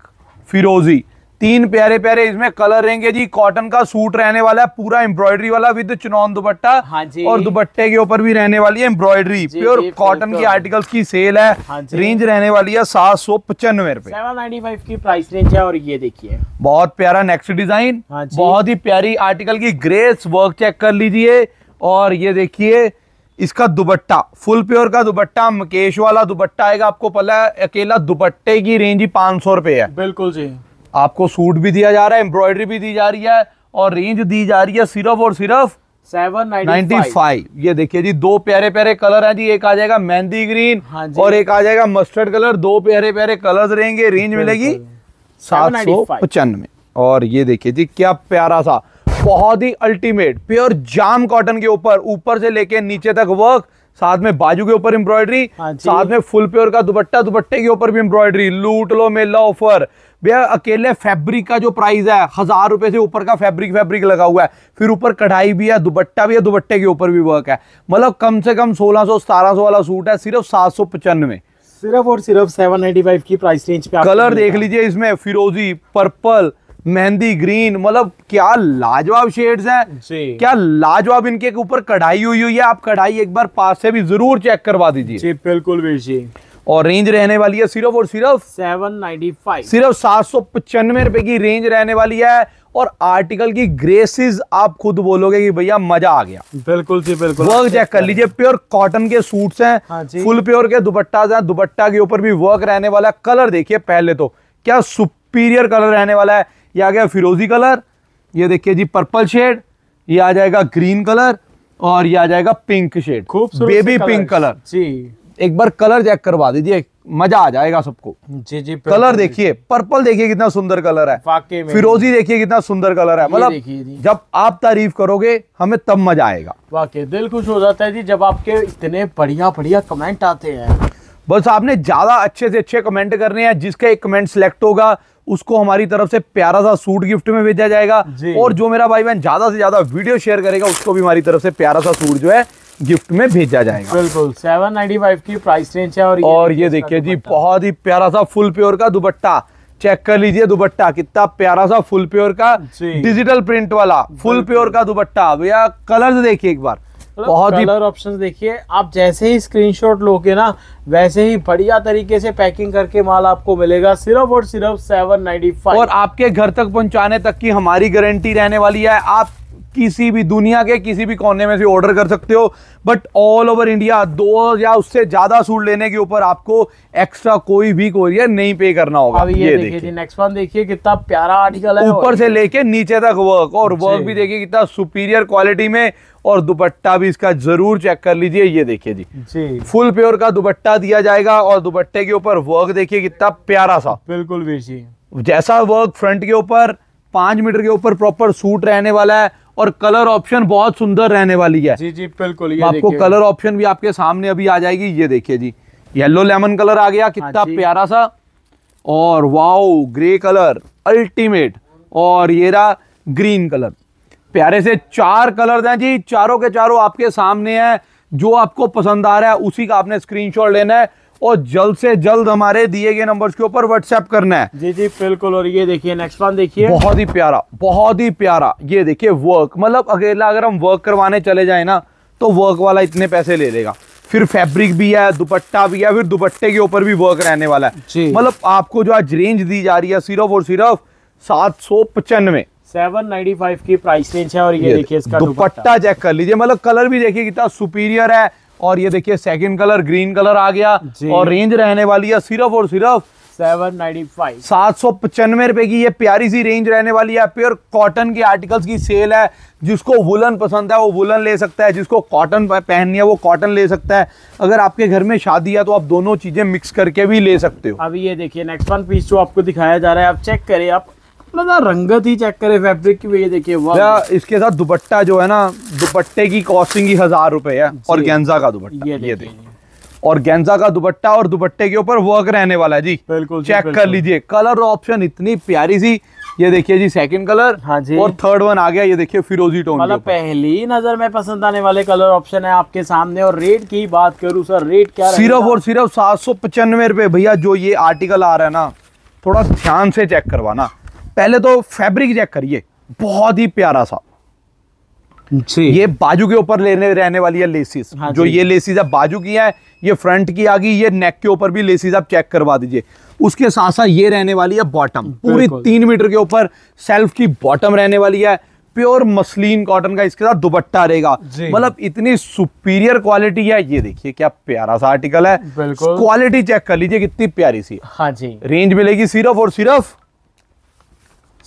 फिरोजी तीन प्यारे प्यारे इसमें कलर रहेंगे जी कॉटन का सूट रहने वाला है पूरा एम्ब्रॉयडरी वाला विद चुनौन दुपट्टा हाँ जी और दुपट्टे के ऊपर भी रहने वाली है एम्ब्रॉयडरी प्योर कॉटन की आर्टिकल्स की सेल है हाँ रेंज रहने वाली है सात सौ पचानवे रूपए की प्राइस रेंज है और ये देखिए बहुत प्यारा नेक्स्ट डिजाइन हाँ बहुत ही प्यारी आर्टिकल की ग्रेस वर्क चेक कर लीजिए और ये देखिए इसका दुपट्टा फुल प्योर का दुपट्टा मुकेश वाला दुपट्टा आएगा आपको पता है अकेला दुपट्टे की रेंज ही पांच सौ रुपए है बिल्कुल जी आपको सूट भी दिया जा रहा है एम्ब्रॉयडरी भी दी जा रही है और रेंज दी जा रही है सिर्फ और सिर्फ सेवन नाइनटी फाइव ये देखिए जी दो प्यारे प्यारे कलर हैं जी एक आ जाएगा मेहंदी ग्रीन हाँ और एक आ जाएगा मस्टर्ड कलर दो प्यारे प्यारे कलर्स रहेंगे रेंज मिलेगी सात सौ पचानवे और ये देखिए जी क्या प्यारा सा बहुत ही अल्टीमेट प्योर जाम कॉटन के ऊपर ऊपर से लेके नीचे तक वर्क साथ में बाजू के ऊपर एम्ब्रॉयडरी हाँ साथ में फुल प्योर का दुपट्टा दुपट्टे के ऊपर भी एम्ब्रॉयडरी लूट लो मेला ऑफर भैया अकेले फैब्रिक का जो प्राइस है हज़ार रुपए से ऊपर का फैब्रिक फैब्रिक लगा हुआ है फिर ऊपर कढ़ाई भी है दुबट्टा भी है दुबट्टे के ऊपर भी वर्क है मतलब कम से कम सोलह सौ सतारह सो वाला सूट है सिर्फ सात सौ पचानवे सिर्फ और सिर्फ सेवन नाइन्टी फाइव की प्राइस रेंज पे कलर देख लीजिए इसमें फिरोजी पर्पल मेहंदी ग्रीन मतलब क्या लाजवाब शेड्स हैं क्या लाजवाब इनके ऊपर कढ़ाई हुई हुई है आप कढ़ाई एक बार पास से भी जरूर चेक करवा दीजिए बिल्कुल बीर जी और रेंज रहने वाली है सिर्फ और सिर्फ सेवन नाइनटी फाइव सिर्फ सात सौ पचानवे रुपए की रेंज रहने वाली है और आर्टिकल की ग्रेसेस आप खुद बोलोगे कि भैया मजा आ गया बिल्कुल जी बिल्कुल वर्क चेक कर लीजिए प्योर कॉटन के सूट्स हैं हाँ फुल प्योर के दुपट्टा है दुपट्टा के ऊपर भी वर्क रहने वाला है कलर देखिए पहले तो क्या सुपीरियर कलर रहने वाला है ये आ गया फिरोजी कलर ये देखिए जी पर्पल शेड ये आ जाएगा ग्रीन कलर और ये आ जाएगा पिंक शेड खूब बेबी पिंक कलर जी एक बार कलर चेक करवा दीजिए मजा आ जाएगा सबको जी जी कलर देखिए पर्पल देखिए कितना सुंदर कलर है फिरोजी देखिए कितना सुंदर कलर है मतलब जब आप तारीफ करोगे हमें तब मजा आएगा वाकई दिल खुश हो जाता है जी जब आपके इतने बढ़िया बढ़िया कमेंट आते हैं बस आपने ज्यादा अच्छे से अच्छे कमेंट करने हैं जिसका एक कमेंट सिलेक्ट होगा उसको हमारी तरफ से प्यारा सा सूट गिफ्ट में भेजा जाएगा और जो मेरा भाई बहन ज्यादा से ज्यादा वीडियो शेयर करेगा उसको भी हमारी तरफ से प्यारा सा सूट जो है गिफ्ट में भेजा जाएगा बिल्कुल सेवन फाइव की प्राइस रेंज है और ये और ये देखिए जी बहुत ही प्यारा सा फुल प्योर का दुपट्टा चेक कर लीजिए दुपट्टा कितना प्यारा सा फुल प्योर का डिजिटल प्रिंट वाला फुल प्योर का दुपट्टा भैया कलर देखिए एक बार मतलब बहुत ही कलर ऑप्शन देखिए आप जैसे ही स्क्रीनशॉट लोगे ना वैसे ही बढ़िया तरीके से पैकिंग करके माल आपको मिलेगा सिर्फ और सिर्फ सेवन नाइन्टी फाइव और आपके घर तक पहुंचाने तक की हमारी गारंटी रहने वाली है आप किसी भी दुनिया के किसी भी कोने में से ऑर्डर कर सकते हो बट ऑल ओवर इंडिया दो या उससे ज़्यादा सूट लेने के ऊपर आपको एक्स्ट्रा कोई भी कोरियर नहीं पे करना होगा अब ये, ये देखिए नेक्स्ट वन देखिए कितना प्यारा आर्टिकल है ऊपर से लेके नीचे तक वर्क और वर्क भी देखिए कितना सुपीरियर क्वालिटी में और दुपट्टा भी इसका जरूर चेक कर लीजिए ये देखिए जी जी फुल प्योर का दुपट्टा दिया जाएगा और दुपट्टे के ऊपर वर्क देखिए कितना प्यारा सा बिल्कुल जी जैसा वर्क फ्रंट के ऊपर पांच मीटर के ऊपर प्रॉपर सूट रहने वाला है और कलर ऑप्शन बहुत सुंदर रहने वाली है जी जी बिल्कुल आपको कलर ऑप्शन भी आपके सामने अभी आ जाएगी ये देखिए जी येलो लेमन कलर आ गया हाँ कितना प्यारा सा और वाओ ग्रे कलर अल्टीमेट और ये रहा ग्रीन कलर प्यारे से चार कलर हैं जी चारों के चारों आपके सामने हैं जो आपको पसंद आ रहा है उसी का आपने स्क्रीनशॉट लेना है और जल्द से जल्द हमारे दिए गए नंबर्स के ऊपर व्हाट्सएप करना है जी जी बिल्कुल और ये देखिए नेक्स्ट वन देखिए बहुत ही प्यारा बहुत ही प्यारा ये देखिए वर्क मतलब अकेला अगर हम वर्क करवाने चले जाए ना तो वर्क वाला इतने पैसे ले लेगा फिर फैब्रिक भी है दुपट्टा भी है फिर दुपट्टे के ऊपर भी वर्क रहने वाला है मतलब आपको जो आज रेंज दी जा रही है सिर्फ और सिर्फ सात सौ पचानवे सेवन नाइनटी फाइव की प्राइस रेंज है और ये, ये देखिए इसका दुपट्टा चेक कर लीजिए मतलब कलर भी देखिए कितना सुपीरियर है और ये देखिए सेकंड कलर ग्रीन कलर आ गया और रेंज रहने वाली है सिर्फ और सिर्फ सेवन नाइनटी फाइव सात सौ पचानवे रुपए की ये प्यारी सी रेंज रहने वाली है प्योर कॉटन के आर्टिकल्स की सेल है जिसको वुलन पसंद है वो वुलन ले सकता है जिसको कॉटन पहननी है वो कॉटन ले सकता है अगर आपके घर में शादी है तो आप दोनों चीजें मिक्स करके भी ले सकते हो अभी ये देखिए नेक्स्ट वन पीस जो आपको दिखाया जा रहा है आप चेक करें आप रंगत ही चेक करे फैब्रिक की देखिए वाह इसके साथ दुपट्टा जो है ना दुपट्टे की कॉस्टिंग ही हजार रुपए है और गेंजा का दुपट्टा ये, ये देखिए और गेंजा का दुपट्टा और दुपट्टे के ऊपर वर्क रहने वाला है जी बिल्कुल चेक कर लीजिए कलर ऑप्शन इतनी प्यारी सी ये देखिए जी सेकंड कलर हाँ जी और थर्ड वन आ गया ये देखिए फिरोजी टोन मतलब पहली नजर में पसंद आने वाले कलर ऑप्शन है आपके सामने और रेट की बात करूं सर रेट क्या सिर्फ और सिर्फ सात सौ पचानवे रुपए भैया जो ये आर्टिकल आ रहा है ना थोड़ा ध्यान से चेक करवाना पहले तो फैब्रिक चेक करिए बहुत ही प्यारा सा जी ये बाजू के ऊपर लेने रहने वाली है लेसिस हाँ जो ये लेसिस आप बाजू की है ये फ्रंट की आ गई ये नेक के ऊपर भी लेसिस आप चेक करवा दीजिए उसके साथ साथ ये रहने वाली है बॉटम पूरी तीन मीटर के ऊपर सेल्फ की बॉटम रहने वाली है प्योर मसलिन कॉटन का इसके साथ दुपट्टा रहेगा मतलब इतनी सुपीरियर क्वालिटी है ये देखिए क्या प्यारा सा आर्टिकल है क्वालिटी चेक कर लीजिए कितनी प्यारी सी हाँ जी रेंज मिलेगी सिर्फ और सिर्फ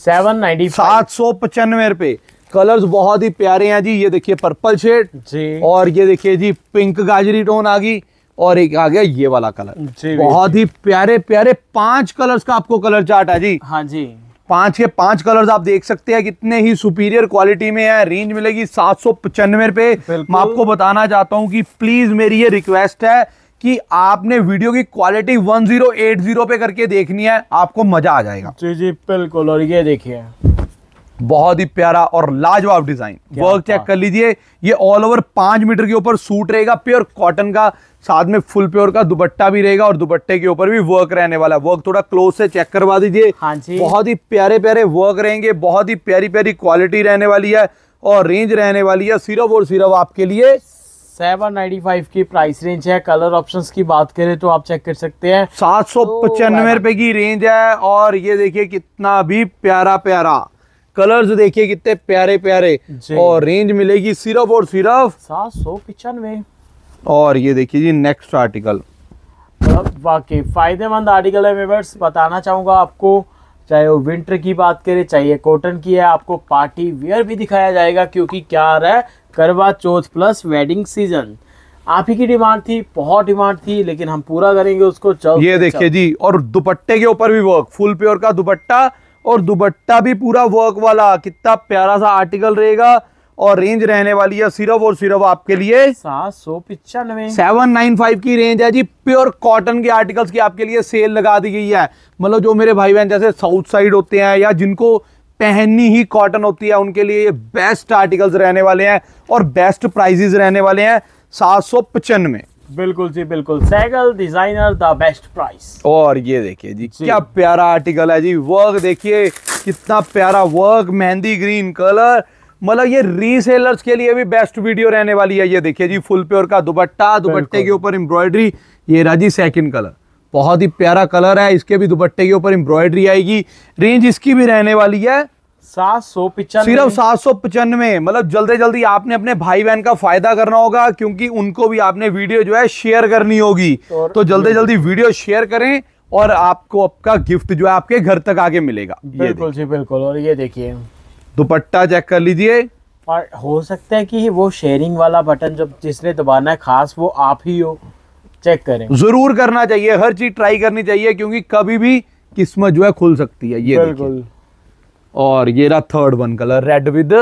सेवन नाइनटी सात सौ पचानवे रुपए कलर्स बहुत ही प्यारे हैं जी ये देखिए पर्पल शेड जी और ये देखिए जी पिंक गाजरी टोन आ गई और एक आ गया ये वाला कलर बहुत ही प्यारे प्यारे पांच कलर्स का आपको कलर चार्ट है जी हाँ जी पांच के पांच कलर्स आप देख सकते हैं कितने ही सुपीरियर क्वालिटी में है रेंज मिलेगी सात सौ पचानवे रुपए मैं आपको बताना चाहता हूँ कि प्लीज मेरी ये रिक्वेस्ट है कि आपने वीडियो की क्वालिटी 1080 पे करके देखनी है आपको मजा आ जाएगा जी जी बिल्कुल और ये देखिए बहुत ही प्यारा और लाजवाब डिजाइन वर्क चेक कर लीजिए ये ऑल ओवर पांच मीटर के ऊपर सूट रहेगा प्योर कॉटन का साथ में फुल प्योर का दुपट्टा भी रहेगा और दुपट्टे के ऊपर भी वर्क रहने वाला है वर्क थोड़ा क्लोज से चेक करवा दीजिए हाँ जी बहुत ही प्यारे प्यारे वर्क रहेंगे बहुत ही प्यारी प्यारी क्वालिटी रहने वाली है और रेंज रहने वाली है सिर्फ और सिर्फ आपके लिए सेवन नाइन्टी फाइव की प्राइस रेंज है कलर ऑप्शंस की बात करें तो आप चेक कर सकते हैं सात सौ पचानवे रुपए तो की रेंज है और ये देखिए कितना भी प्यारा प्यारा कलर्स देखिए कितने प्यारे प्यारे और रेंज मिलेगी सिर्फ और सिर्फ सात सौ पचानवे और ये देखिए जी नेक्स्ट आर्टिकल वाकई फायदेमंद आर्टिकल है मेवर्स बताना चाहूंगा आपको चाहे वो विंटर की बात करें चाहे कॉटन की है आपको पार्टी वेयर भी दिखाया जाएगा क्योंकि क्या रहा है करवा चौथ प्लस वेडिंग सीजन आप ही की डिमांड थी बहुत डिमांड थी लेकिन हम पूरा करेंगे उसको चल ये देखिए जी और दुपट्टे के ऊपर भी वर्क फुल प्योर का दुपट्टा और दुपट्टा भी पूरा वर्क वाला कितना प्यारा सा आर्टिकल रहेगा और रेंज रहने वाली है सिर्फ और सिर्फ आपके लिए सात सौ पिचानवे सेवन नाइन फाइव की रेंज है जी प्योर कॉटन के आर्टिकल्स की आपके लिए सेल लगा दी गई है मतलब जो मेरे भाई बहन जैसे साउथ साइड होते हैं या जिनको पहननी ही कॉटन होती है उनके लिए ये बेस्ट आर्टिकल्स रहने वाले हैं और बेस्ट प्राइजेज रहने वाले हैं सात सौ पचानवे बिल्कुल जी बिल्कुल Saigal designer the best price और ये देखिए जी, जी क्या प्यारा आर्टिकल है जी वर्क देखिए कितना प्यारा वर्क मेहंदी ग्रीन कलर मतलब ये रीसेलर्स के लिए भी बेस्ट वीडियो रहने वाली है ये देखिए जी फुल प्योर का दुपट्टा दुपट्टे के ऊपर एम्ब्रॉयडरी ये राजी सेकंड कलर बहुत ही प्यारा कलर है इसके भी दुपट्टे के ऊपर एम्ब्रॉयडरी आएगी रेंज इसकी भी रहने वाली है सात सौ पिचानवे सिर्फ सात सौ पचानवे मतलब जल्दी जल्दी आपने अपने भाई बहन का फायदा करना होगा क्योंकि उनको भी आपने वीडियो जो है शेयर करनी होगी तो जल्दी जल्दी वीडियो शेयर करें और आपको आपका गिफ्ट जो है आपके घर तक आके मिलेगा बिल्कुल जी बिल्कुल और ये देखिए दुपट्टा चेक कर लीजिए हो सकता है कि वो शेयरिंग वाला बटन जब जिसने दबाना है खास वो आप ही हो चेक करें जरूर करना चाहिए हर चीज ट्राई करनी चाहिए क्योंकि कभी भी किस्मत जो है खुल सकती है ये बिल्कुल और ये रहा third one colour red with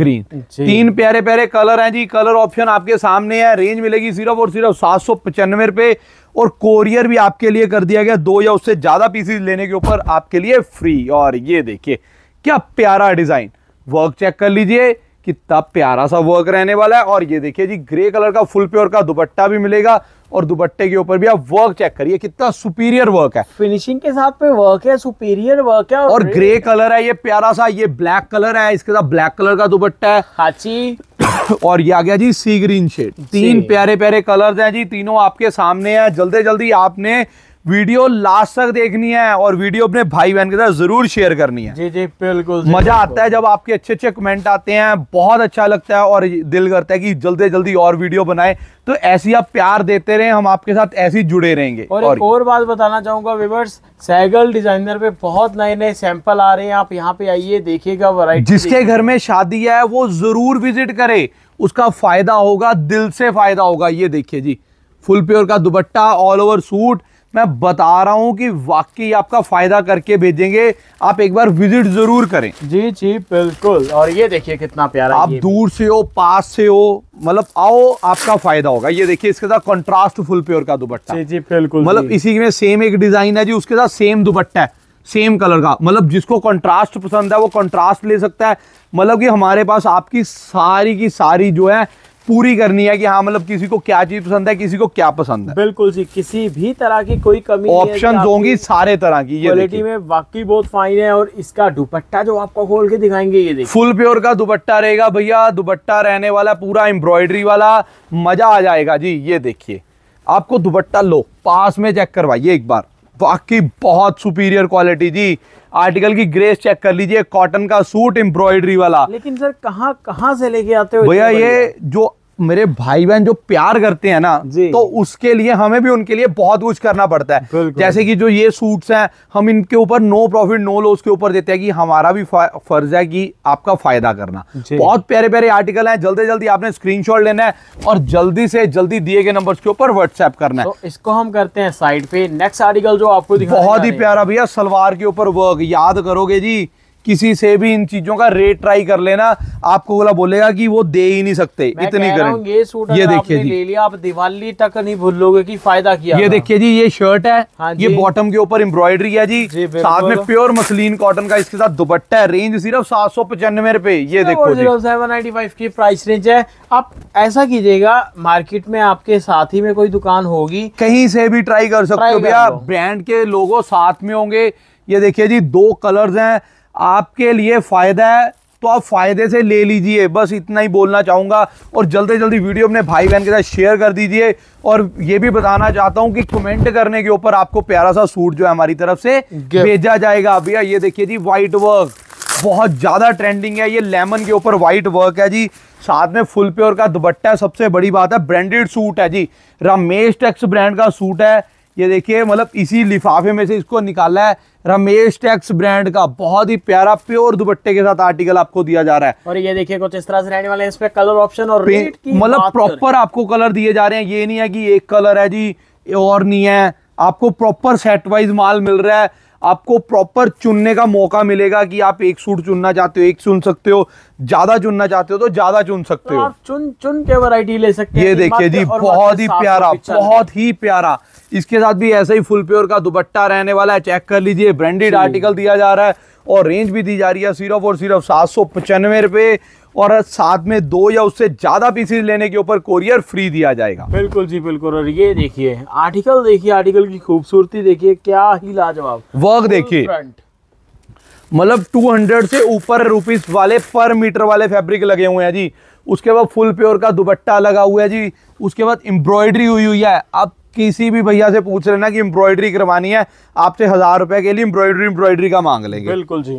green तीन प्यारे प्यारे कलर हैं जी कलर ऑप्शन आपके सामने है रेंज मिलेगी सिर्फ और सिर्फ सात सौ पचानवे रुपए और कोरियर भी आपके लिए कर दिया गया दो या उससे ज्यादा पीसीज लेने के ऊपर आपके लिए फ्री और ये देखिए क्या प्यारा डिजाइन वर्क चेक कर लीजिए कितना प्यारा सा वर्क रहने वाला है और ये देखिए जी ग्रे कलर का फुल प्योर का दुपट्टा भी मिलेगा और दुपट्टे के ऊपर भी आप वर्क चेक करिए कितना सुपीरियर वर्क है फिनिशिंग के साथ पे वर्क है सुपीरियर वर्क है और, और ग्रे कलर है ये प्यारा सा ये ब्लैक कलर है इसके साथ ब्लैक कलर का दुपट्टा है हाची और ये आ गया जी सी ग्रीन शेड तीन प्यारे प्यारे कलर्स हैं जी तीनों आपके सामने है जल्दी जल्दी आपने वीडियो लास्ट तक देखनी है और वीडियो अपने भाई बहन के साथ जरूर शेयर करनी है जी जी बिल्कुल मजा आता है जब आपके अच्छे अच्छे कमेंट आते हैं बहुत अच्छा लगता है और दिल करता है कि जल्दी जल्दी और वीडियो बनाए तो ऐसी आप प्यार देते रहे हम आपके साथ ऐसे ही जुड़े रहेंगे और, और एक और बात बताना चाहूंगा विवर्स सैगल डिजाइनर पे बहुत नए नए सैंपल आ रहे हैं आप यहाँ पे आइए देखिएगा वराइटी जिसके घर में शादी है वो जरूर विजिट करे उसका फायदा होगा दिल से फायदा होगा ये देखिए जी फुल प्योर का दुपट्टा ऑल ओवर सूट मैं बता रहा हूँ कि वाकई आपका फायदा करके भेजेंगे आप एक बार विजिट जरूर करें जी जी बिल्कुल और ये देखिए कितना प्यारा आप दूर से हो पास से हो मतलब आओ आपका फायदा होगा ये देखिए इसके साथ कंट्रास्ट फुल प्योर का दुपट्टा जी जी बिल्कुल मतलब इसी में सेम एक डिजाइन है जी उसके साथ सेम दुपट्टा है सेम कलर का मतलब जिसको कंट्रास्ट पसंद है वो कंट्रास्ट ले सकता है मतलब कि हमारे पास आपकी सारी की सारी जो है पूरी करनी है कि हाँ मतलब किसी को क्या चीज पसंद है किसी को क्या पसंद है बिल्कुल जी किसी भी तरह की कोई कमी ऑप्शन होंगी सारे तरह की क्वालिटी में वाकई बहुत फाइन है और इसका दुपट्टा जो आपको खोल के दिखाएंगे ये देखिए फुल प्योर का दुपट्टा रहेगा भैया दुपट्टा रहने वाला पूरा एम्ब्रॉयडरी वाला मजा आ जाएगा जी ये देखिए आपको दुपट्टा लो पास में चेक करवाइए एक बार वाकई बहुत सुपीरियर क्वालिटी जी आर्टिकल की ग्रेस चेक कर लीजिए कॉटन का सूट एम्ब्रॉयडरी वाला लेकिन सर कहाँ कहाँ से लेके आते हो भैया ये जो मेरे भाई बहन जो प्यार करते हैं ना तो उसके लिए हमें भी उनके लिए बहुत कुछ करना पड़ता है जैसे कि जो ये सूट्स हैं हम इनके ऊपर नो प्रॉफिट नो लॉस के ऊपर देते हैं कि हमारा भी फर्ज है कि आपका फायदा करना बहुत प्यारे प्यारे आर्टिकल हैं जल्दी जल्दी आपने स्क्रीनशॉट लेना है और जल्दी से जल्दी दिए गए नंबर के ऊपर व्हाट्सएप करना है तो इसको हम करते हैं साइड पे नेक्स्ट आर्टिकल जो आपको बहुत ही प्यारा भैया सलवार के ऊपर वर्क याद करोगे जी किसी से भी इन चीजों का रेट ट्राई कर लेना आपको बोला बोलेगा कि वो दे ही नहीं सकते इतनी कर ये सूट ये देखिए जी ले लिया आप दिवाली तक नहीं भूलोगे कि फायदा किया ये देखिए जी ये शर्ट है हाँ ये बॉटम के ऊपर एम्ब्रॉयडरी है जी, जी साथ में प्योर मसलिन कॉटन का इसके साथ दुपट्टा है रेंज सिर्फ सात सौ पचानवे रूपए ये देखो जीरो सेवन नाइनटी फाइव की प्राइस रेंज है आप ऐसा कीजिएगा मार्केट में आपके साथ ही में कोई दुकान होगी कहीं से भी ट्राई कर सकते हो भैया ब्रांड के लोगो साथ में होंगे ये देखिये जी दो कलर है आपके लिए फ़ायदा है तो आप फ़ायदे से ले लीजिए बस इतना ही बोलना चाहूँगा और जल्दी जल्दी वीडियो अपने भाई बहन के साथ शेयर कर दीजिए और ये भी बताना चाहता हूँ कि कमेंट करने के ऊपर आपको प्यारा सा सूट जो है हमारी तरफ से भेजा जाएगा भैया ये देखिए जी वाइट वर्क बहुत ज़्यादा ट्रेंडिंग है ये लेमन के ऊपर वाइट वर्क है जी साथ में फुल प्योर का दुपट्टा सबसे बड़ी बात है ब्रांडेड सूट है जी रमेश टेक्स ब्रांड का सूट है ये देखिए मतलब इसी लिफाफे में से इसको निकाला है रमेश टैक्स ब्रांड का बहुत ही प्यारा प्योर दुपट्टे के साथ आर्टिकल आपको दिया जा रहा है और ये देखिए कुछ इस तरह से रहने वाले इसमें कलर ऑप्शन और रेट की मतलब प्रॉपर आपको कलर दिए जा रहे हैं ये नहीं है कि एक कलर है जी और नहीं है आपको प्रॉपर सेट वाइज माल मिल रहा है आपको प्रॉपर चुनने का मौका मिलेगा कि आप एक सूट चुनना चाहते हो एक चुन सकते हो ज्यादा चुनना चाहते हो तो ज्यादा चुन सकते तो हो आप चुन चुन के वैरायटी ले सकते हो ये देखिए जी बहुत ही प्यारा बहुत ही प्यारा इसके साथ भी ऐसे ही फुल प्योर का दुपट्टा रहने वाला है चेक कर लीजिए ब्रांडेड आर्टिकल दिया जा रहा है और रेंज भी दी जा रही है सिर्फ और सिर्फ सात सौ पचानवे रुपए और साथ में दो या उससे ज्यादा पीसीज लेने के ऊपर कोरियर फ्री दिया जाएगा बिल्कुल जी बिल्कुल और ये देखिए आर्टिकल देखिए आर्टिकल की खूबसूरती देखिए क्या ही लाजवाब वर्क देखिए मतलब 200 से ऊपर रुपीस वाले पर मीटर वाले फैब्रिक लगे हुए हैं जी उसके बाद फुल प्योर का दुपट्टा लगा हुआ है जी उसके बाद एम्ब्रॉयडरी हुई हुई है आप किसी भी भैया से पूछ लेना कि एम्ब्रॉयडरी करवानी है आपसे हजार रुपए के लिए एम्ब्रॉयडरी एम्ब्रॉयडरी का मांग लेंगे बिल्कुल जी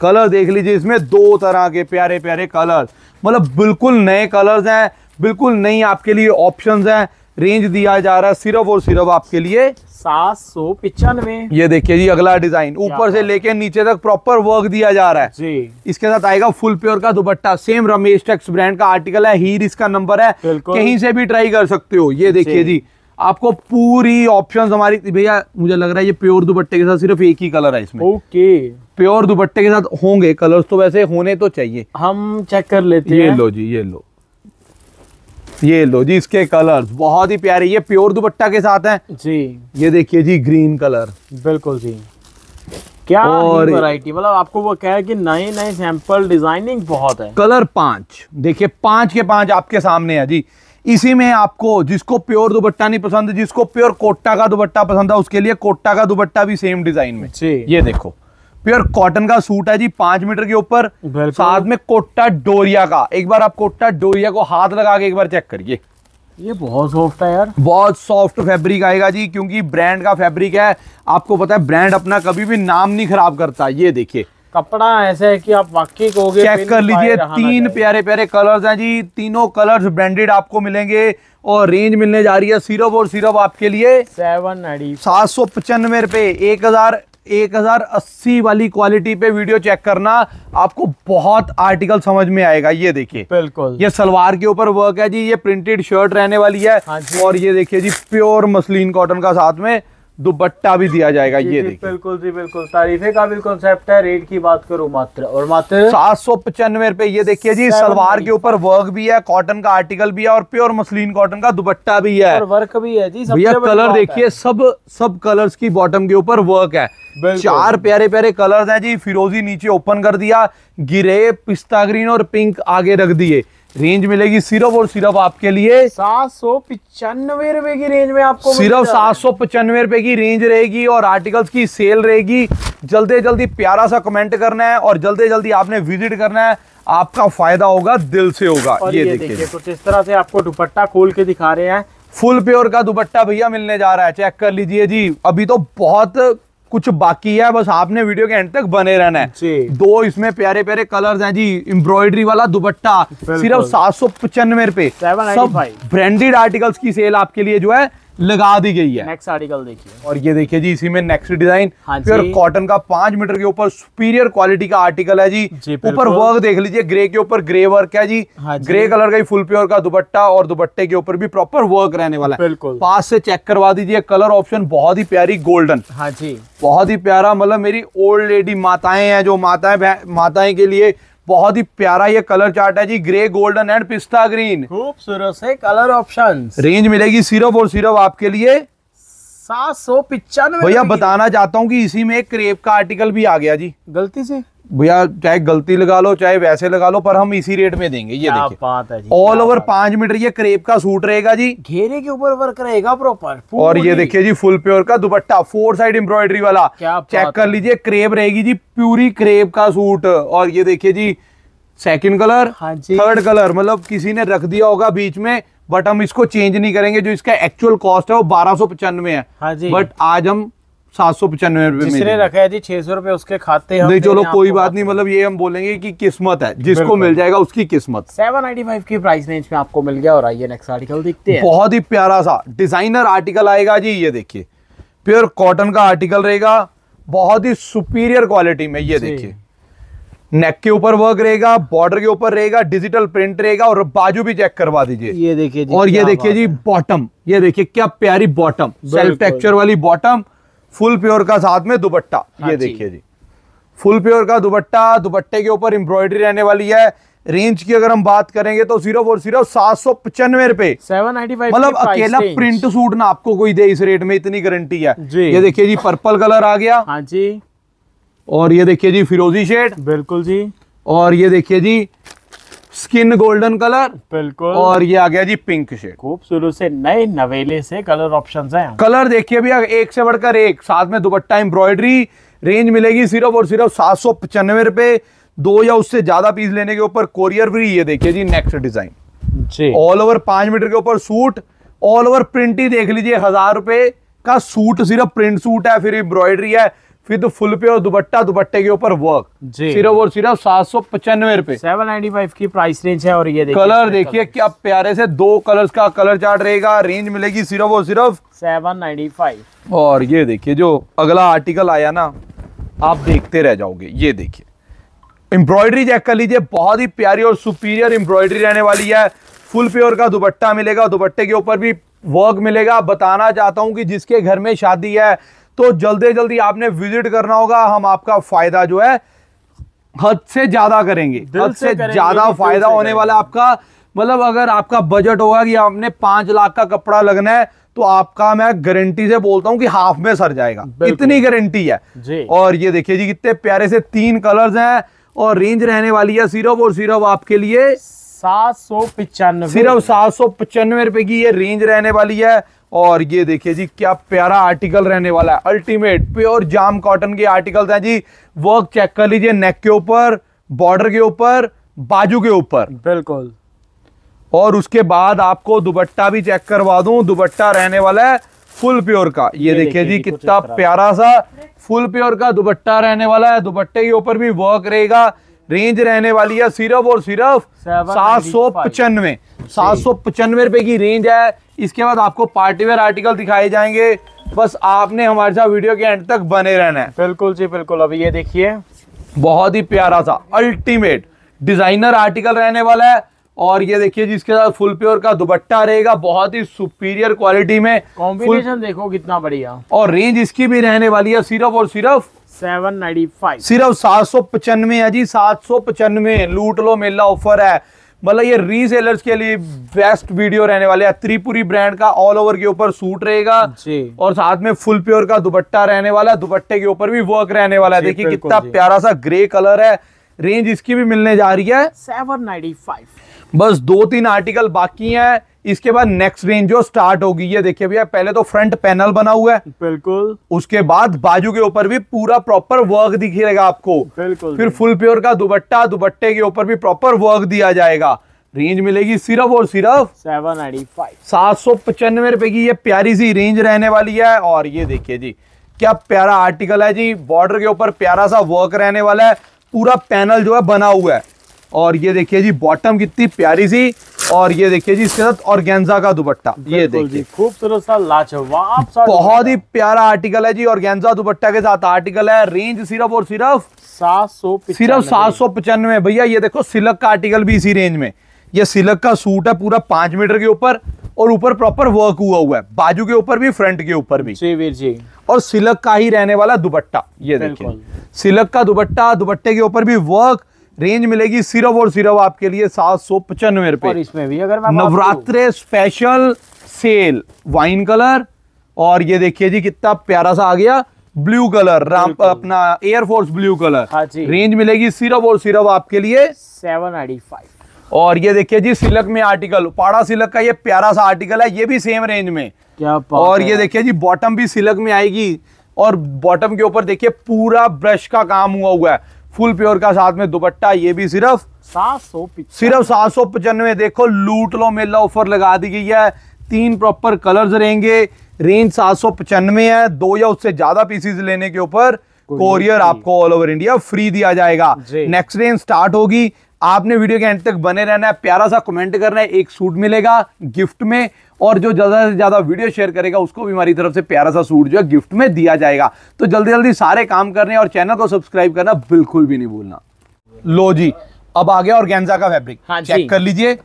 कलर देख लीजिए इसमें दो तरह के प्यारे प्यारे कलर मतलब बिल्कुल नए कलर्स हैं बिल्कुल नई आपके लिए ऑप्शंस हैं रेंज दिया जा रहा है सिर्फ और सिर्फ आपके लिए सात सौ पिचानवे ये देखिए जी अगला डिजाइन ऊपर से लेके नीचे तक प्रॉपर वर्क दिया जा रहा है जी इसके साथ आएगा फुल प्योर का दुपट्टा सेम रमेश टेक्स ब्रांड का आर्टिकल है हीर इसका नंबर है कहीं से भी ट्राई कर सकते हो ये देखिए जी, जी। आपको पूरी ऑप्शन हमारी भैया मुझे लग रहा है ये प्योर दुपट्टे के साथ सिर्फ एक ही कलर है इसमें ओके प्योर दुपट्टे के साथ होंगे कलर्स तो वैसे होने तो चाहिए हम चेक कर लेते हैं ये लो जी ये लो ये लो जी इसके कलर्स बहुत ही प्यारे ये प्योर दुपट्टा के साथ है जी ये देखिए जी ग्रीन कलर बिल्कुल जी क्या और वैरायटी मतलब आपको वो कह कि नए नए सैंपल डिजाइनिंग बहुत है कलर पांच देखिए पांच के पांच आपके सामने है जी इसी में आपको जिसको प्योर दुपट्टा नहीं पसंद जिसको प्योर कोटा का दुपट्टा पसंद है उसके लिए कोटा का दुपट्टा भी सेम डिजाइन में ये देखो प्योर कॉटन का सूट है जी पांच मीटर के ऊपर साथ में कोटा डोरिया का एक बार आप कोटा डोरिया को हाथ लगा के एक बार चेक करिए ये बहुत सॉफ्ट है यार बहुत सॉफ्ट फैब्रिक आएगा जी क्योंकि ब्रांड का फैब्रिक है आपको पता है ब्रांड अपना कभी भी नाम नहीं खराब करता ये देखिए कपड़ा ऐसे है कि आप वाकई कहोगे चेक कर लीजिए तीन प्यारे प्यारे कलर्स हैं जी तीनों कलर्स ब्रांडेड आपको मिलेंगे और रेंज मिलने जा रही है सिर्फ और सिर्फ आपके लिए सेवन सात सौ पचानवे रुपए एक हजार एक हजार अस्सी वाली क्वालिटी पे वीडियो चेक करना आपको बहुत आर्टिकल समझ में आएगा ये देखिए बिल्कुल ये सलवार के ऊपर वर्क है जी ये प्रिंटेड शर्ट रहने वाली है हाँ और ये देखिए जी प्योर मसलिन कॉटन का साथ में दुपट्टा भी दिया जाएगा ये देखिए बिल्कुल जी बिल्कुल तारीफे का भी कॉन्सेप्ट है रेट की बात करूँ मात्र और मात्र सात सौ पचानवे रुपए ये देखिए जी सलवार के ऊपर वर्क भी है कॉटन का आर्टिकल भी है और प्योर मसलिन कॉटन का दुपट्टा भी है और वर्क भी है जी भैया कलर देखिए सब सब कलर्स की बॉटम के ऊपर वर्क है चार प्यारे प्यारे कलर है जी फिरोजी नीचे ओपन कर दिया गिरे पिस्ता ग्रीन और पिंक आगे रख दिए रेंज मिलेगी सिर्फ और सिर्फ आपके लिए सात सौ पिचानवे रुपए की रेंज में आपको सिर्फ सात सौ पचानवे रुपए की रेंज रहेगी और आर्टिकल्स की सेल रहेगी जल्दी जल्दी प्यारा सा कमेंट करना है और जल्दी जल्दी आपने विजिट करना है आपका फायदा होगा दिल से होगा ये, ये देखिए कुछ इस तरह से आपको दुपट्टा खोल के दिखा रहे हैं फुल प्योर का दुपट्टा भैया मिलने जा रहा है चेक कर लीजिए जी अभी तो बहुत कुछ बाकी है बस आपने वीडियो के एंड तक बने रहना है दो इसमें प्यारे प्यारे कलर्स हैं जी एम्ब्रॉयडरी वाला दुपट्टा सिर्फ सात सौ पचानवे रूपए ब्रांडेड आर्टिकल्स की सेल आपके लिए जो है लगा दी गई है नेक्स्ट आर्टिकल देखिए और ये देखिए जी इसी में नेक्स्ट डिजाइन हाँ कॉटन का पांच मीटर के ऊपर सुपीरियर क्वालिटी का आर्टिकल है जी ऊपर वर्क देख लीजिए ग्रे के ऊपर ग्रे वर्क है जी, हाँ जी। ग्रे कलर का फुल प्योर का दुपट्टा और दुपट्टे के ऊपर भी प्रॉपर वर्क रहने वाला है बिल्कुल पास से चेक करवा दीजिए कलर ऑप्शन बहुत ही प्यारी गोल्डन हाँ जी बहुत ही प्यारा मतलब मेरी ओल्ड लेडी माताएं हैं जो माताएं माताएं के लिए बहुत ही प्यारा ये कलर चार्ट है जी ग्रे गोल्डन एंड पिस्ता ग्रीन खूबसूरत से कलर ऑप्शन रेंज मिलेगी सिर्फ और सिर्फ आपके लिए सात सौ पिचानवे भैया बताना चाहता हूँ कि इसी में एक क्रेप का आर्टिकल भी आ गया जी गलती से भैया चाहे गलती लगा लो चाहे वैसे लगा लो पर हम इसी रेट में देंगे ये देखिए ऑल ओवर पांच मीटर ये क्रेप का सूट रहेगा जी घेरे के ऊपर वर्क रहेगा प्रॉपर और ये देखिए जी फुल प्योर का दुपट्टा फोर साइड एम्ब्रॉयडरी वाला चेक कर लीजिए क्रेप रहेगी जी प्यूरी क्रेप का सूट और ये देखिए जी सेकेंड कलर थर्ड कलर मतलब किसी ने रख दिया होगा बीच में बट हम इसको चेंज नहीं करेंगे जो इसका एक्चुअल कॉस्ट है वो बारह सौ पचानवे है हाँ बट आज हम सात सौ पचानवे रूपए जिसने रखा है जी छह सौ रूपए उसके खाते हैं नहीं चलो कोई बात नहीं मतलब ये हम बोलेंगे कि किस्मत है जिसको मिल जाएगा उसकी किस्मत सेवन नाइन फाइव की प्राइस रेंज में आपको मिल गया और आइए नेक्स्ट आर्टिकल देखते हैं बहुत ही प्यारा सा डिजाइनर आर्टिकल आएगा जी ये देखिए प्योर कॉटन का आर्टिकल रहेगा बहुत ही सुपीरियर क्वालिटी में ये देखिए नेक के ऊपर वर्क रहेगा बॉर्डर के ऊपर रहेगा डिजिटल प्रिंट रहेगा और बाजू भी चेक करवा दीजिए ये देखिए और ये देखिए जी बॉटम ये देखिए क्या प्यारी बॉटम सेल्फ टेक्चर वाली बॉटम फुल प्योर का साथ में दुपट्टा हाँ ये देखिए जी फुल प्योर का दुपट्टा दुपट्टे के ऊपर एम्ब्रॉयडरी रहने वाली है रेंज की अगर हम बात करेंगे तो सिर्फ और सिर्फ सात सौ पचानवे रुपए सेवन फाइव मतलब अकेला प्रिंट सूट ना आपको कोई दे इस रेट में इतनी गारंटी है ये देखिए जी पर्पल कलर आ गया हाँ जी और ये देखिए जी फिरोजी शेड बिल्कुल जी और ये देखिए जी स्किन गोल्डन कलर बिल्कुल और ये आ गया जी पिंक शेड खूबसूरत से नए नवेले से कलर ऑप्शन है कलर देखिए भैया एक से बढ़कर एक साथ में दुपट्टा एम्ब्रॉयडरी रेंज मिलेगी सिर्फ और सिर्फ सात सौ पचानवे रुपए दो या उससे ज्यादा पीस लेने के ऊपर कोरियर फ्री ये देखिए जी नेक्स्ट डिजाइन जी ऑल ओवर पांच मीटर के ऊपर सूट ऑल ओवर प्रिंट ही देख लीजिए हजार रुपए का सूट सिर्फ प्रिंट सूट है फिर एम्ब्रॉयडरी है विद फुल पे और दुपट्टा दुपट्टे के ऊपर वर्क सिर्फ और सिर्फ सात सौ पचानवे रूपए सेवन नाइनटी फाइव की प्राइस रेंज है और ये देखिए कलर देखिए क्या प्यारे से दो कलर्स का कलर चार्ट रहेगा रेंज मिलेगी सिर्फ और सिर्फ सेवन नाइनटी फाइव और ये देखिए जो अगला आर्टिकल आया ना आप देखते रह जाओगे ये देखिए एम्ब्रॉयडरी चेक कर लीजिए बहुत ही प्यारी और सुपीरियर एम्ब्रॉयडरी रहने वाली है फुल प्योर का दुपट्टा मिलेगा दुपट्टे के ऊपर भी वर्क मिलेगा बताना चाहता हूँ कि जिसके घर में शादी है तो जल्दी जल्दी आपने विजिट करना होगा हम आपका फायदा जो है हद से ज्यादा करेंगे हद से, ज्यादा फायदा होने वाला आपका मतलब अगर आपका बजट होगा कि आपने पांच लाख का कपड़ा लगना है तो आपका मैं गारंटी से बोलता हूँ कि हाफ में सर जाएगा इतनी गारंटी है और ये देखिए जी कितने प्यारे से तीन कलर्स हैं और रेंज रहने वाली है सिर्फ और सिर्फ आपके लिए सात सौ पिचानवे सिर्फ सात सौ पचानवे रुपए की ये रेंज रहने वाली है और ये देखिए जी क्या प्यारा आर्टिकल रहने वाला है अल्टीमेट प्योर जाम कॉटन के आर्टिकल हैं जी वर्क चेक कर लीजिए नेक के ऊपर बॉर्डर के ऊपर बाजू के ऊपर बिल्कुल और उसके बाद आपको दुबट्टा भी चेक करवा दूं दुबट्टा रहने वाला है फुल प्योर का ये, ये देखिए जी कितना प्यारा सा फुल प्योर का दुबट्टा रहने वाला है दुपट्टे के ऊपर भी वर्क रहेगा रेंज रहने वाली है सिर्फ और सिर्फ सात सौ पचानवे सात सौ पचानवे रुपए की रेंज है इसके बाद आपको पार्टीवेयर आर्टिकल दिखाए जाएंगे बस आपने हमारे साथ वीडियो के एंड तक बने रहना है बिल्कुल जी बिल्कुल अभी ये देखिए बहुत ही प्यारा सा अल्टीमेट डिजाइनर आर्टिकल रहने वाला है और ये देखिए जिसके साथ फुल प्योर का दुपट्टा रहेगा बहुत ही सुपीरियर क्वालिटी में कॉम्बिनेशन देखो कितना बढ़िया और रेंज इसकी भी रहने वाली है सिर्फ और सिर्फ सेवन नाइन्टी फाइव सिर्फ सात सौ पचानवे है जी सात सौ पचानवे लूट लो मेला ऑफर है मतलब ये रीसेलर्स के लिए बेस्ट वीडियो रहने वाले है त्रिपुरी ब्रांड का ऑल ओवर के ऊपर सूट रहेगा और साथ में फुल प्योर का दुपट्टा रहने वाला है दुपट्टे के ऊपर भी वर्क रहने वाला है देखिए कितना प्यारा सा ग्रे कलर है रेंज इसकी भी मिलने जा रही है सेवन नाइनटी फाइव बस दो तीन आर्टिकल बाकी हैं इसके बाद नेक्स्ट रेंज जो स्टार्ट होगी ये देखिए भैया पहले तो फ्रंट पैनल बना हुआ है बिल्कुल उसके बाद बाजू के ऊपर भी पूरा प्रॉपर वर्क दिखेगा आपको बिल्कुल फिर फुल प्योर का दुबट्टा दुबट्टे के ऊपर भी प्रॉपर वर्क दिया जाएगा रेंज मिलेगी सिर्फ और सिर्फ सेवन एटी फाइव सात सौ पचानवे रुपए की ये प्यारी सी रेंज रहने वाली है और ये देखिए जी क्या प्यारा आर्टिकल है जी बॉर्डर के ऊपर प्यारा सा वर्क रहने वाला है पूरा पैनल जो है बना हुआ है और ये देखिए जी बॉटम कितनी प्यारी सी और ये देखिए जी इसके साथ गेंजा का दुपट्टा ये देखिए खूबसूरत सा लाजवाब सा बहुत ही प्यारा आर्टिकल है जी और गेंजा दुपट्टा के साथ आर्टिकल है रेंज सिर्फ और सिर्फ सात सौ सिर्फ सात सौ पचानवे भैया ये देखो सिलक का आर्टिकल भी इसी रेंज में ये सिलक का सूट है पूरा पांच मीटर के ऊपर और ऊपर प्रॉपर वर्क हुआ हुआ है बाजू के ऊपर भी फ्रंट के ऊपर भी जी वीर जी और सिलक का ही रहने वाला दुपट्टा ये देखिए सिलक का दुपट्टा दुपट्टे के ऊपर भी वर्क रेंज मिलेगी सिर्फ और सिर्फ आपके लिए सात सौ पचानवे रुपए Navratra special sale wine colour और ये देखिए जी कितना प्यारा सा आ गया ब्लू कलर राम अपना एयरफोर्स ब्लू कलर हाँ रेंज मिलेगी सिर्फ और सिर्फ आपके लिए सेवन एटी फाइव और ये देखिए जी सिलक में आर्टिकल पाड़ा सिलक का ये प्यारा सा आर्टिकल है ये भी सेम रेंज में क्या और ये देखिए जी बॉटम भी सिलक में आएगी और बॉटम के ऊपर देखिए पूरा ब्रश का काम हुआ हुआ है फुल प्योर का साथ में दुपट्टा ये भी सिर्फ सात सौ सिर्फ सात सौ पचानवे देखो लूट लो मेला ऑफर लगा दी गई है तीन प्रॉपर कलर्स रहेंगे रेंज सात सौ पचानवे है दो या उससे ज्यादा पीसीज लेने के ऊपर कोरियर आपको ऑल ओवर इंडिया फ्री दिया जाएगा नेक्स्ट रेंज स्टार्ट होगी आपने वीडियो के एंड तक बने रहना है प्यारा सा कमेंट करना है एक सूट मिलेगा गिफ्ट में और जो ज़्यादा से ज़्यादा वीडियो शेयर करेगा उसको भी हमारी तरफ से प्यारा सा सूट जो है गिफ्ट में दिया जाएगा तो जल्दी जल्दी सारे काम करने और चैनल को सब्सक्राइब करना बिल्कुल भी नहीं भूलना लो जी अब आ गया ऑर्गेन्जा का फैब्रिक हाँ चेक कर लीजिए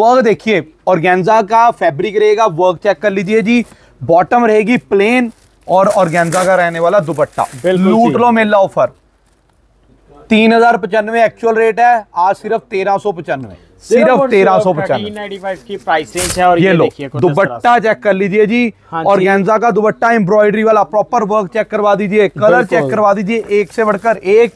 वर्क देखिए ऑर्गेन्जा का फैब्रिक रहेगा वर्क चेक कर लीजिए जी बॉटम रहेगी प्लेन और ऑर्गेन्जा का रहने वाला दुपट्टा लूट लो मेला ऑफर तीन हजार पचानवे एक्चुअल रेट है आज सिर्फ तेरह सौ पचानवे सिर्फ तेरह सौ पचानवे और ये लो दुबट्टा चेक कर लीजिए जी हाँ और गेंजा का दुबट्टा एम्ब्रॉयडरी वाला प्रॉपर वर्क चेक करवा दीजिए कलर चेक करवा दीजिए एक से बढ़कर एक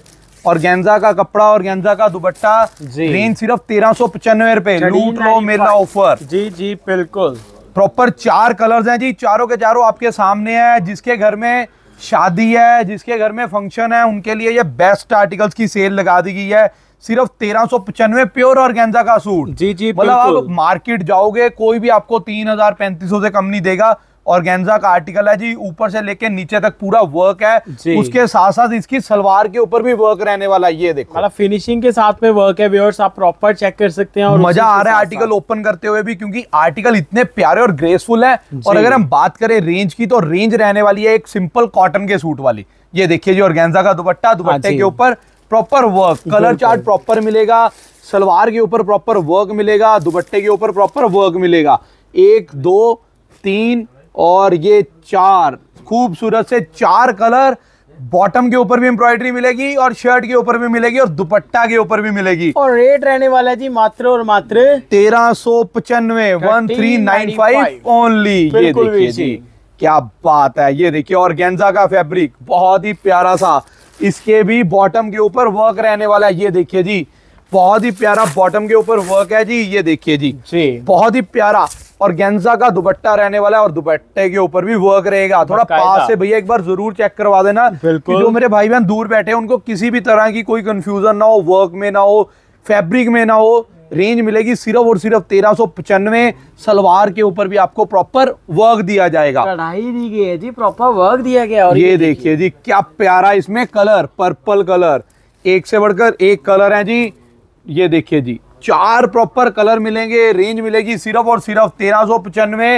और गेंजा का कपड़ा और गेंजा का दुबट्टा रेंज सिर्फ तेरह सौ पचानवे रूपए लूट लो मेला ऑफर जी जी बिल्कुल प्रॉपर चार कलर्स हैं जी चारों के चारों आपके सामने हैं जिसके घर में शादी है जिसके घर में फंक्शन है उनके लिए ये बेस्ट आर्टिकल्स की सेल लगा दी गई है सिर्फ तेरह सौ पचानवे प्योर और गेंजा का सूट जी जी मतलब आप मार्केट जाओगे कोई भी आपको तीन हजार पैंतीस सौ से कम नहीं देगा ऑर्गेन्जा का आर्टिकल है जी ऊपर से लेके नीचे तक पूरा वर्क है उसके साथ साथ इसकी सलवार के ऊपर भी वर्क रहने वाला ये देखो मतलब फिनिशिंग के साथ में वर्क है व्यूअर्स आप प्रॉपर चेक कर सकते हैं और मजा आ रहा है आर्टिकल ओपन करते हुए भी क्योंकि आर्टिकल इतने प्यारे और ग्रेसफुल है और अगर हम बात करें रेंज की तो रेंज रहने वाली है एक सिंपल कॉटन के सूट वाली ये देखिए जी ऑर्गेन्जा का दुपट्टा हाँ दुपट्टे के ऊपर proper work colour chart proper मिलेगा सलवार के ऊपर प्रॉपर वर्क मिलेगा दुपट्टे के ऊपर प्रॉपर वर्क मिलेगा एक दो तीन और ये चार खूबसूरत से चार कलर बॉटम के ऊपर भी एम्ब्रॉयडरी मिलेगी और शर्ट के ऊपर भी मिलेगी और दुपट्टा के ऊपर भी मिलेगी और रेट रहने वाला है जी मात्र और मात्र तेरह सौ पचानवे one three nine five only ये देखिए जी क्या बात है ये देखिए और गेंजा का फैब्रिक बहुत ही प्यारा सा इसके भी बॉटम के ऊपर वर्क रहने वाला है ये देखिए जी बहुत ही प्यारा बॉटम के ऊपर वर्क है जी ये देखिए जी, जी बहुत ही प्यारा और गेंजा का दुपट्टा रहने वाला है और दुपट्टे के ऊपर भी वर्क रहेगा थोड़ा पास से भैया एक बार जरूर चेक करवा देना बिल्कुल जो मेरे भाई बहन दूर बैठे उनको किसी भी तरह की कोई कंफ्यूजन ना हो वर्क में ना हो फैब्रिक में ना हो रेंज मिलेगी सिर्फ और सिर्फ तेरह सौ पचानवे सलवार के ऊपर भी आपको प्रॉपर वर्क दिया जाएगा कढ़ाई दी गई है जी प्रॉपर वर्क दिया गया और ये देखिए जी क्या प्यारा इसमें कलर पर्पल कलर एक से बढ़कर एक कलर है जी ये देखिए जी चार प्रॉपर कलर मिलेंगे रेंज मिलेगी सिर्फ और सिर्फ तेरह सौ पचानवे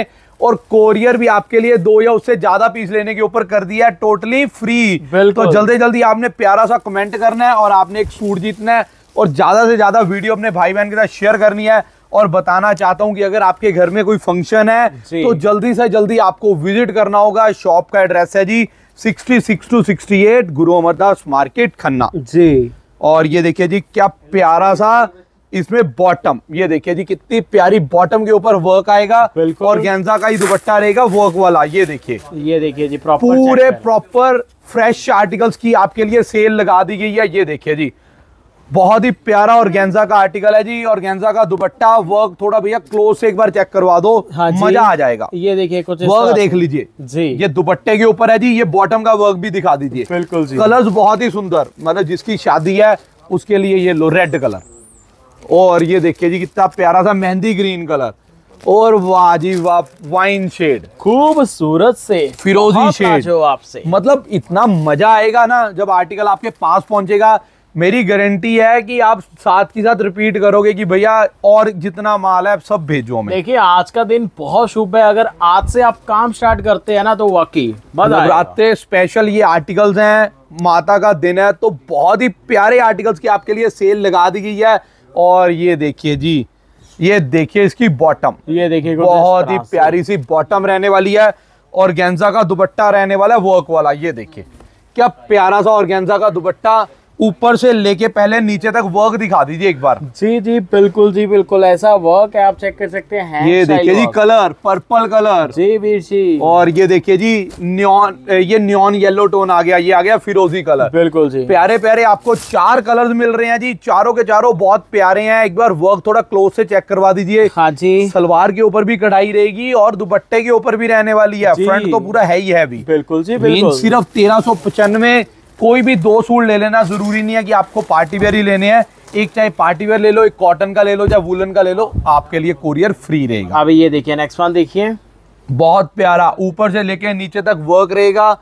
और कोरियर भी आपके लिए दो या उससे ज्यादा पीस लेने के ऊपर कर दिया है टोटली फ्री तो जल्दी जल्दी आपने प्यारा सा कमेंट करना है और आपने एक सूट जीतना है और ज्यादा से ज्यादा वीडियो अपने भाई बहन के साथ शेयर करनी है और बताना चाहता हूं कि अगर आपके घर में कोई फंक्शन है तो जल्दी से जल्दी आपको विजिट करना होगा शॉप का एड्रेस है जी sixty six to sixty eight Guru Amardas market Khanna जी और ये देखिए जी क्या प्यारा सा इसमें बॉटम ये देखिए जी कितनी प्यारी बॉटम के ऊपर वर्क आएगा और गेंजा का ही दुपट्टा रहेगा वर्क वाला ये देखिए ये देखिए जी प्रॉपर पूरे प्रॉपर फ्रेश आर्टिकल्स की आपके लिए सेल लगा दी गई है ये देखिए जी बहुत ही प्यारा और गेंजा का आर्टिकल है जी और गेंजा का दुपट्टा वर्क थोड़ा भैया क्लोज से एक बार चेक करवा दो हाँ मजा आ जाएगा ये देखिए कुछ वर्क देख लीजिए जी ये दुपट्टे के ऊपर है जी ये बॉटम का वर्क भी दिखा दीजिए बिल्कुल जी कलर्स बहुत ही सुंदर मतलब जिसकी शादी है उसके लिए ये लो रेड कलर और ये देखिए जी कितना प्यारा सा मेहंदी ग्रीन कलर और वाह जी वाह वाइन शेड खूबसूरत से फिरोजी शेड आपसे मतलब इतना मजा आएगा ना जब आर्टिकल आपके पास पहुंचेगा मेरी गारंटी है कि आप साथ के साथ रिपीट करोगे कि भैया और जितना माल है सब भेजो हमें देखिए आज का दिन बहुत शुभ है अगर आज से आप काम स्टार्ट करते हैं ना तो वाकई मतलब रात स्पेशल ये आर्टिकल्स हैं माता का दिन है तो बहुत ही प्यारे आर्टिकल्स की आपके लिए सेल लगा दी गई है और ये देखिए जी ये देखिए इसकी बॉटम ये देखिए बहुत ही प्यारी सी बॉटम रहने वाली है और गेंजा का दुपट्टा रहने वाला है वर्क वाला ये देखिए क्या प्यारा सा और गेंजा का दुपट्टा ऊपर से लेके पहले नीचे तक वर्क दिखा दीजिए एक बार जी जी बिल्कुल जी बिल्कुल ऐसा वर्क है आप चेक कर सकते हैं ये देखिए जी कलर पर्पल कलर जी वीर जी और ये देखिए जी न्योन ये न्योन येलो टोन आ गया ये आ गया फिरोजी कलर बिल्कुल जी प्यारे प्यारे आपको चार कलर मिल रहे हैं जी चारों के चारों बहुत प्यारे हैं एक बार वर्क थोड़ा क्लोज से चेक करवा दीजिए हाँ जी सलवार के ऊपर भी कढ़ाई रहेगी और दुपट्टे के ऊपर भी रहने वाली है फ्रंट तो पूरा है ही है अभी बिल्कुल जी बिल्कुल सिर्फ तेरह सौ पचानवे कोई भी दो सूट ले लेना जरूरी नहीं है कि आपको पार्टी वेयर ही लेने हैं एक चाहे पार्टी वेयर ले लो एक कॉटन का ले लो चाहे वुलन का ले लो आपके लिए कोरियर फ्री रहेगा अभी ये देखिए नेक्स्ट वन देखिए बहुत प्यारा ऊपर से लेके नीचे तक वर्क रहेगा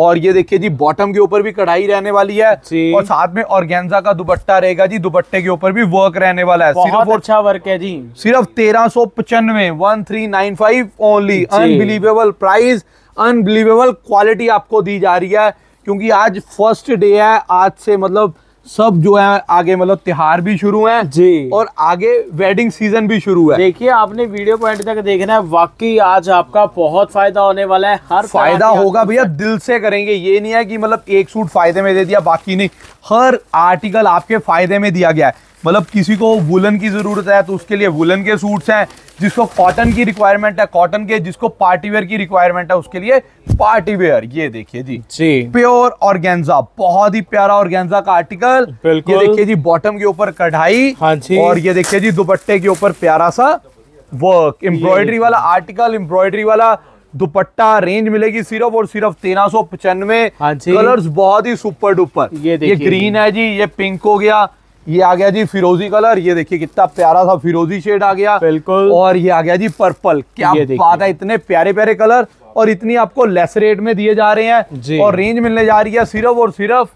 और ये देखिए जी बॉटम के ऊपर भी कढ़ाई रहने वाली है और साथ में ऑर्गेन्जा का दुपट्टा रहेगा जी दुपट्टे के ऊपर भी वर्क रहने वाला है बहुत सिर्फ अच्छा वर्क है जी सिर्फ तेरह सौ पचानवे one three nine five only unbelievable price unbelievable quality आपको दी जा रही है क्योंकि आज फर्स्ट डे है आज से मतलब सब जो है आगे मतलब त्योहार भी शुरू है जी और आगे वेडिंग सीजन भी शुरू है देखिए आपने वीडियो पॉइंट तक देखना है वाकई आज आपका बहुत फायदा होने वाला है हर फायदा होगा भैया दिल से करेंगे ये नहीं है कि मतलब एक सूट फायदे में दे दिया बाकी नहीं हर आर्टिकल आपके फायदे में दिया गया है मतलब किसी को वुलन की ज़रूरत है तो उसके लिए वुलन के सूट्स हैं जिसको कॉटन की रिक्वायरमेंट है कॉटन के जिसको पार्टी वेयर की रिक्वायरमेंट है उसके लिए पार्टी वेयर ये देखिए जी जी प्योर ऑर्गेन्जा बहुत ही प्यारा ऑर्गेन्जा का आर्टिकल बिल्कुल देखिए जी बॉटम के ऊपर कढ़ाई हाँ जी और ये देखिए जी दुपट्टे के ऊपर प्यारा सा वर्क एम्ब्रॉयडरी वाला आर्टिकल एम्ब्रॉयडरी वाला दुपट्टा रेंज मिलेगी सिर्फ और सिर्फ तेरह सौ पचानवे कलर हाँ बहुत ही सुपर डुपर ये, ये ग्रीन है जी ये पिंक हो गया ये आ गया जी फिरोजी कलर ये देखिए कितना प्यारा सा फिरोजी शेड आ गया बिल्कुल और ये आ गया जी पर्पल क्या बात है इतने प्यारे प्यारे कलर और इतनी आपको लेस रेट में दिए जा रहे हैं और रेंज मिलने जा रही है सिर्फ और सिर्फ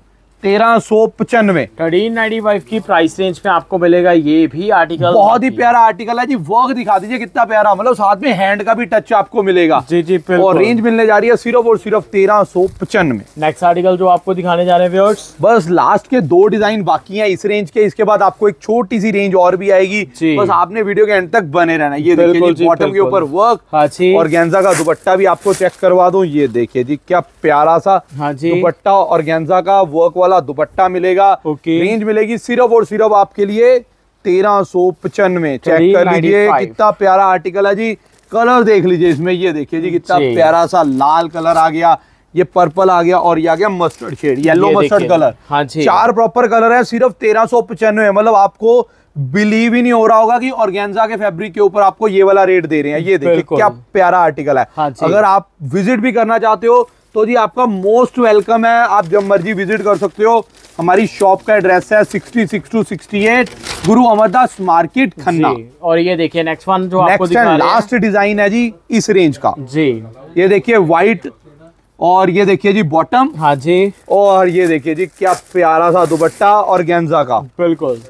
तेरह सौ पचानवे थर्टीन नाइनटी फाइव की प्राइस रेंज में आपको मिलेगा ये भी आर्टिकल बहुत ही प्यारा आर्टिकल है जी वर्क दिखा दीजिए कितना प्यारा मतलब साथ में हैंड का भी टच आपको मिलेगा जी जी और रेंज मिलने जा रही है सिर्फ और सिर्फ तेरह सौ पचानवे नेक्स्ट आर्टिकल जो आपको दिखाने जा रहे हैं बस लास्ट के दो डिजाइन बाकी है इस रेंज के इसके बाद आपको एक छोटी सी रेंज और भी आएगी बस आपने वीडियो के एंड तक बने रहना ये बॉटम के ऊपर वर्क हाँ और गेंजा का दुपट्टा भी आपको चेक करवा दो ये देखिए जी क्या प्यारा सा हाँ दुपट्टा और गेंजा का वर्क वाला वाला दुपट्टा मिलेगा रेंज मिलेगी सिर्फ और सिर्फ आपके लिए तेरह सो पचानवे तो चेक कर लीजिए कितना प्यारा आर्टिकल है जी कलर देख लीजिए इसमें ये देखिए जी कितना प्यारा सा लाल कलर आ गया ये पर्पल आ गया और ये आ गया मस्टर्ड शेड येलो ये मस्टर्ड कलर हाँ जी चार प्रॉपर कलर है सिर्फ तेरह सो पचानवे मतलब आपको बिलीव ही नहीं हो रहा होगा कि ऑर्गेन्जा के फैब्रिक के ऊपर आपको ये वाला रेट दे रहे हैं ये देखिए क्या प्यारा आर्टिकल है हाँ अगर आप विजिट भी करना चाहते हो तो जी आपका मोस्ट वेलकम है आप जब मर्जी विजिट कर सकते हो हमारी शॉप का एड्रेस है sixty six to sixty eight Guru Amardas market Khanna और ये देखिए नेक्स्ट वन जो आपको दिखा रहे लास्ट डिजाइन है जी इस रेंज का जी ये देखिए व्हाइट और ये देखिए जी बॉटम हाँ जी और ये देखिए जी क्या प्यारा सा दुपट्टा और गेंजा का बिल्कुल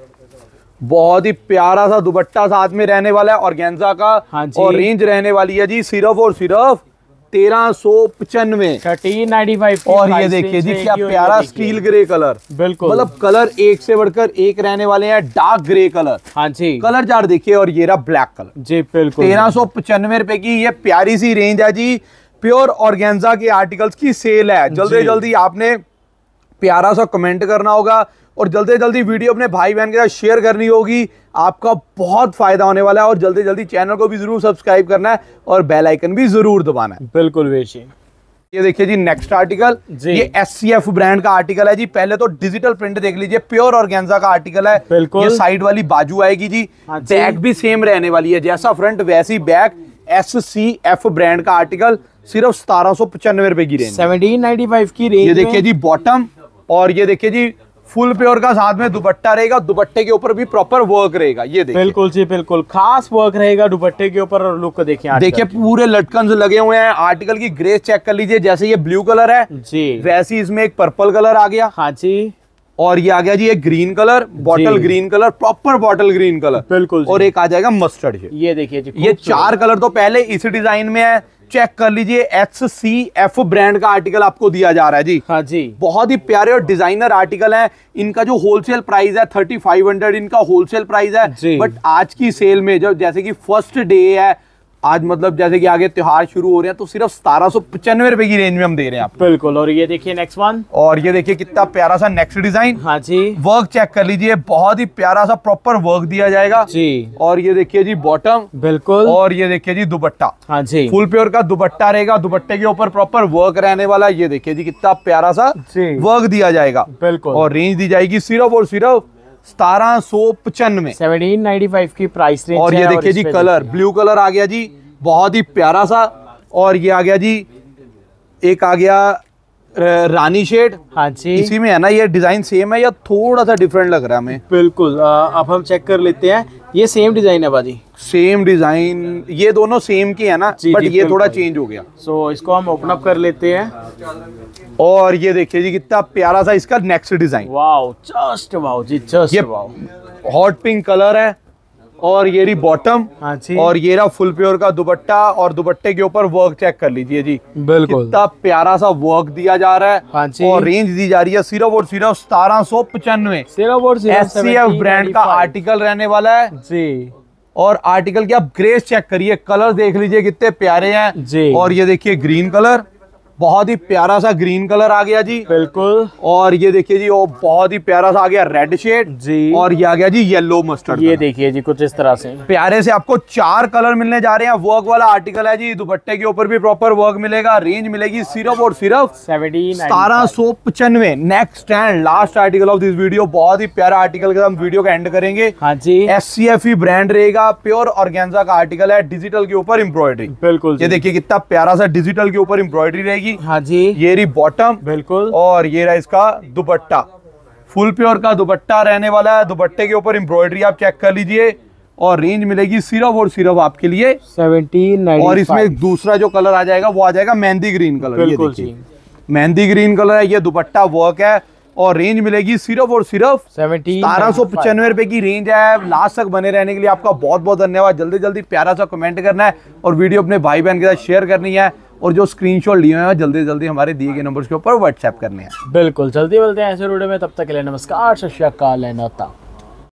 बहुत ही प्यारा सा दुपट्टा साथ में रहने वाला है और गेंजा का हाँ जी। और रेंज रहने वाली है जी सिर्फ और सिर्फ तेरह सौ पचानवे और ये देखिए जी क्या प्यारा स्टील ग्रे कलर बिल्कुल मतलब कलर एक से बढ़कर एक रहने वाले हैं डार्क ग्रे कलर हाँ जी कलर चार देखिए और ये रहा ब्लैक कलर जी बिल्कुल तेरह सौ पचानवे रुपए की ये प्यारी सी रेंज है जी प्योर ऑर्गेन्जा के आर्टिकल्स की सेल है जल्दी जल्दी आपने प्यारा सा कमेंट करना होगा और जल्दी जल्दी वीडियो अपने भाई बहन के साथ शेयर करनी होगी आपका बहुत फ़ायदा होने वाला है और जल्दी जल्दी चैनल को भी ज़रूर सब्सक्राइब करना है और बेल आइकन भी ज़रूर दबाना है बिल्कुल वेशी ये देखिए जी नेक्स्ट आर्टिकल ये एस ब्रांड का आर्टिकल है जी पहले तो डिजिटल प्रिंट देख लीजिए प्योर और का आर्टिकल है बिल्कुल ये साइड वाली बाजू आएगी जी बैक हाँ भी सेम रहने वाली है जैसा फ्रंट वैसी back S C F brand का आर्टिकल सिर्फ सतारह सौ पचानवे रुपए की रेंज सेवनटीन नाइनटी फाइव की रेंज ये देखिए जी बॉटम और ये देखिए जी फुल प्योर का साथ में दुपट्टा रहेगा दुपट्टे के ऊपर भी प्रॉपर वर्क रहेगा ये देखिए बिल्कुल जी बिल्कुल खास वर्क रहेगा दुपट्टे के ऊपर और लुक देखिए देखिए पूरे लटकन लगे हुए हैं आर्टिकल की ग्रेस चेक कर लीजिए जैसे ये ब्लू कलर है जी वैसे इसमें एक पर्पल कलर आ गया हाँ जी और ये आ गया जी ये green colour bottle green colour proper bottle green colour बिल्कुल और एक आ जाएगा मस्टर्ड ये देखिए ये चार कलर तो पहले इसी डिजाइन में है चेक कर लीजिए एच सी एफ ब्रांड का आर्टिकल आपको दिया जा रहा है जी हाँ जी बहुत ही प्यारे और डिजाइनर आर्टिकल है इनका जो होलसेल प्राइस है थर्टी फाइव हंड्रेड इनका होलसेल प्राइस है बट आज की सेल में जब जैसे कि फर्स्ट डे है आज मतलब जैसे कि आगे त्योहार शुरू हो रहे हैं तो सिर्फ सतारह सौ पचानवे रुपए की रेंज में हम दे रहे हैं आप बिल्कुल और ये देखिए नेक्स्ट वन और ये देखिए कितना प्यारा सा नेक्स्ट डिजाइन हाँ जी वर्क चेक कर लीजिए बहुत ही प्यारा सा प्रॉपर वर्क दिया जाएगा जी और ये देखिए जी बॉटम बिल्कुल और ये देखिए जी दुपट्टा हाँ जी फुल प्योर का दुपट्टा रहेगा दुपट्टे के ऊपर प्रॉपर वर्क रहने वाला ये देखिए जी कितना प्यारा सा वर्क दिया जाएगा बिल्कुल और रेंज दी जाएगी सिर्फ और सिर्फ सतारह सौ पचानवे सेवनटीन फाइव की प्राइस रेंज और ये देखिए जी कलर ब्लू कलर आ गया जी बहुत ही प्यारा सा और ये आ गया जी एक आ गया रानी शेड हाँ जी इसी में है ना ये डिजाइन सेम है या थोड़ा सा डिफरेंट लग रहा है हमें बिल्कुल अब हम चेक कर लेते हैं ये सेम डिजाइन है बाजी सेम डिजाइन ये दोनों सेम की है ना बट ये थोड़ा चेंज हो गया सो so, इसको हम ओपन अप कर लेते हैं और ये देखिए जी कितना प्यारा सा इसका next design wow just wow जी just wow hot pink colour है और ये रही बॉटम हाँ और ये रहा फुल प्योर का दुपट्टा और दुपट्टे के ऊपर वर्क चेक कर लीजिए जी बिल्कुल कितना प्यारा सा वर्क दिया जा रहा है हाँ और रेंज दी जा रही है सिर्फ और सिर्फ सतारह सौ पचानवे सिर्फ और एस ब्रांड का आर्टिकल रहने वाला है जी और आर्टिकल की आप ग्रेस चेक करिए कलर देख लीजिए कितने प्यारे हैं जी और ये देखिए ग्रीन कलर बहुत ही प्यारा सा ग्रीन कलर आ गया जी बिल्कुल और ये देखिए जी वो बहुत ही प्यारा सा आ गया रेड शेड जी और ये आ गया जी येलो मस्टर्ड ये देखिए जी कुछ इस तरह से प्यारे से आपको चार कलर मिलने जा रहे हैं वर्क वाला आर्टिकल है जी दुपट्टे के ऊपर भी प्रॉपर वर्क मिलेगा रेंज मिलेगी सिर्फ और सिर्फ सेवेंटीन सतारह सौ पचानवे next and last article of this video बहुत ही प्यारा आर्टिकल के हम वीडियो का एंड करेंगे हाँ जी S C F E brand रहेगा प्योर ऑर्गेन्जा का आर्टिकल है डिजिटल के ऊपर एम्ब्रॉयडरी बिल्कुल ये देखिए कितना प्यारा सा डिजिटल के ऊपर एम्ब्रॉयडरी रहेगी रहेगी हाँ जी ये रही बॉटम बिल्कुल और ये रहा इसका दुपट्टा फुल प्योर का दुपट्टा रहने वाला है दुपट्टे के ऊपर एम्ब्रॉयडरी आप चेक कर लीजिए और रेंज मिलेगी सिर्फ और सिर्फ आपके लिए सेवनटीन और इसमें दूसरा जो कलर आ जाएगा वो आ जाएगा मेहंदी ग्रीन कलर बिल्कुल मेहंदी ग्रीन कलर है ये दुपट्टा वर्क है और रेंज मिलेगी सिर्फ और सिर्फ बारह सौ पचानवे रुपए की रेंज है लास्ट तक बने रहने के लिए आपका बहुत बहुत धन्यवाद जल्दी जल्दी प्यारा सा कमेंट करना है और वीडियो अपने भाई बहन के साथ शेयर करनी है और जो स्क्रीनशॉट लिए हैं जल्दी जल्दी हमारे दिए गए नंबर के ऊपर व्हाट्सएप करने हैं बिल्कुल जल्दी मिलते हैं ऐसे रूडे में तब तक के लिए नमस्कार सत श्रीकाल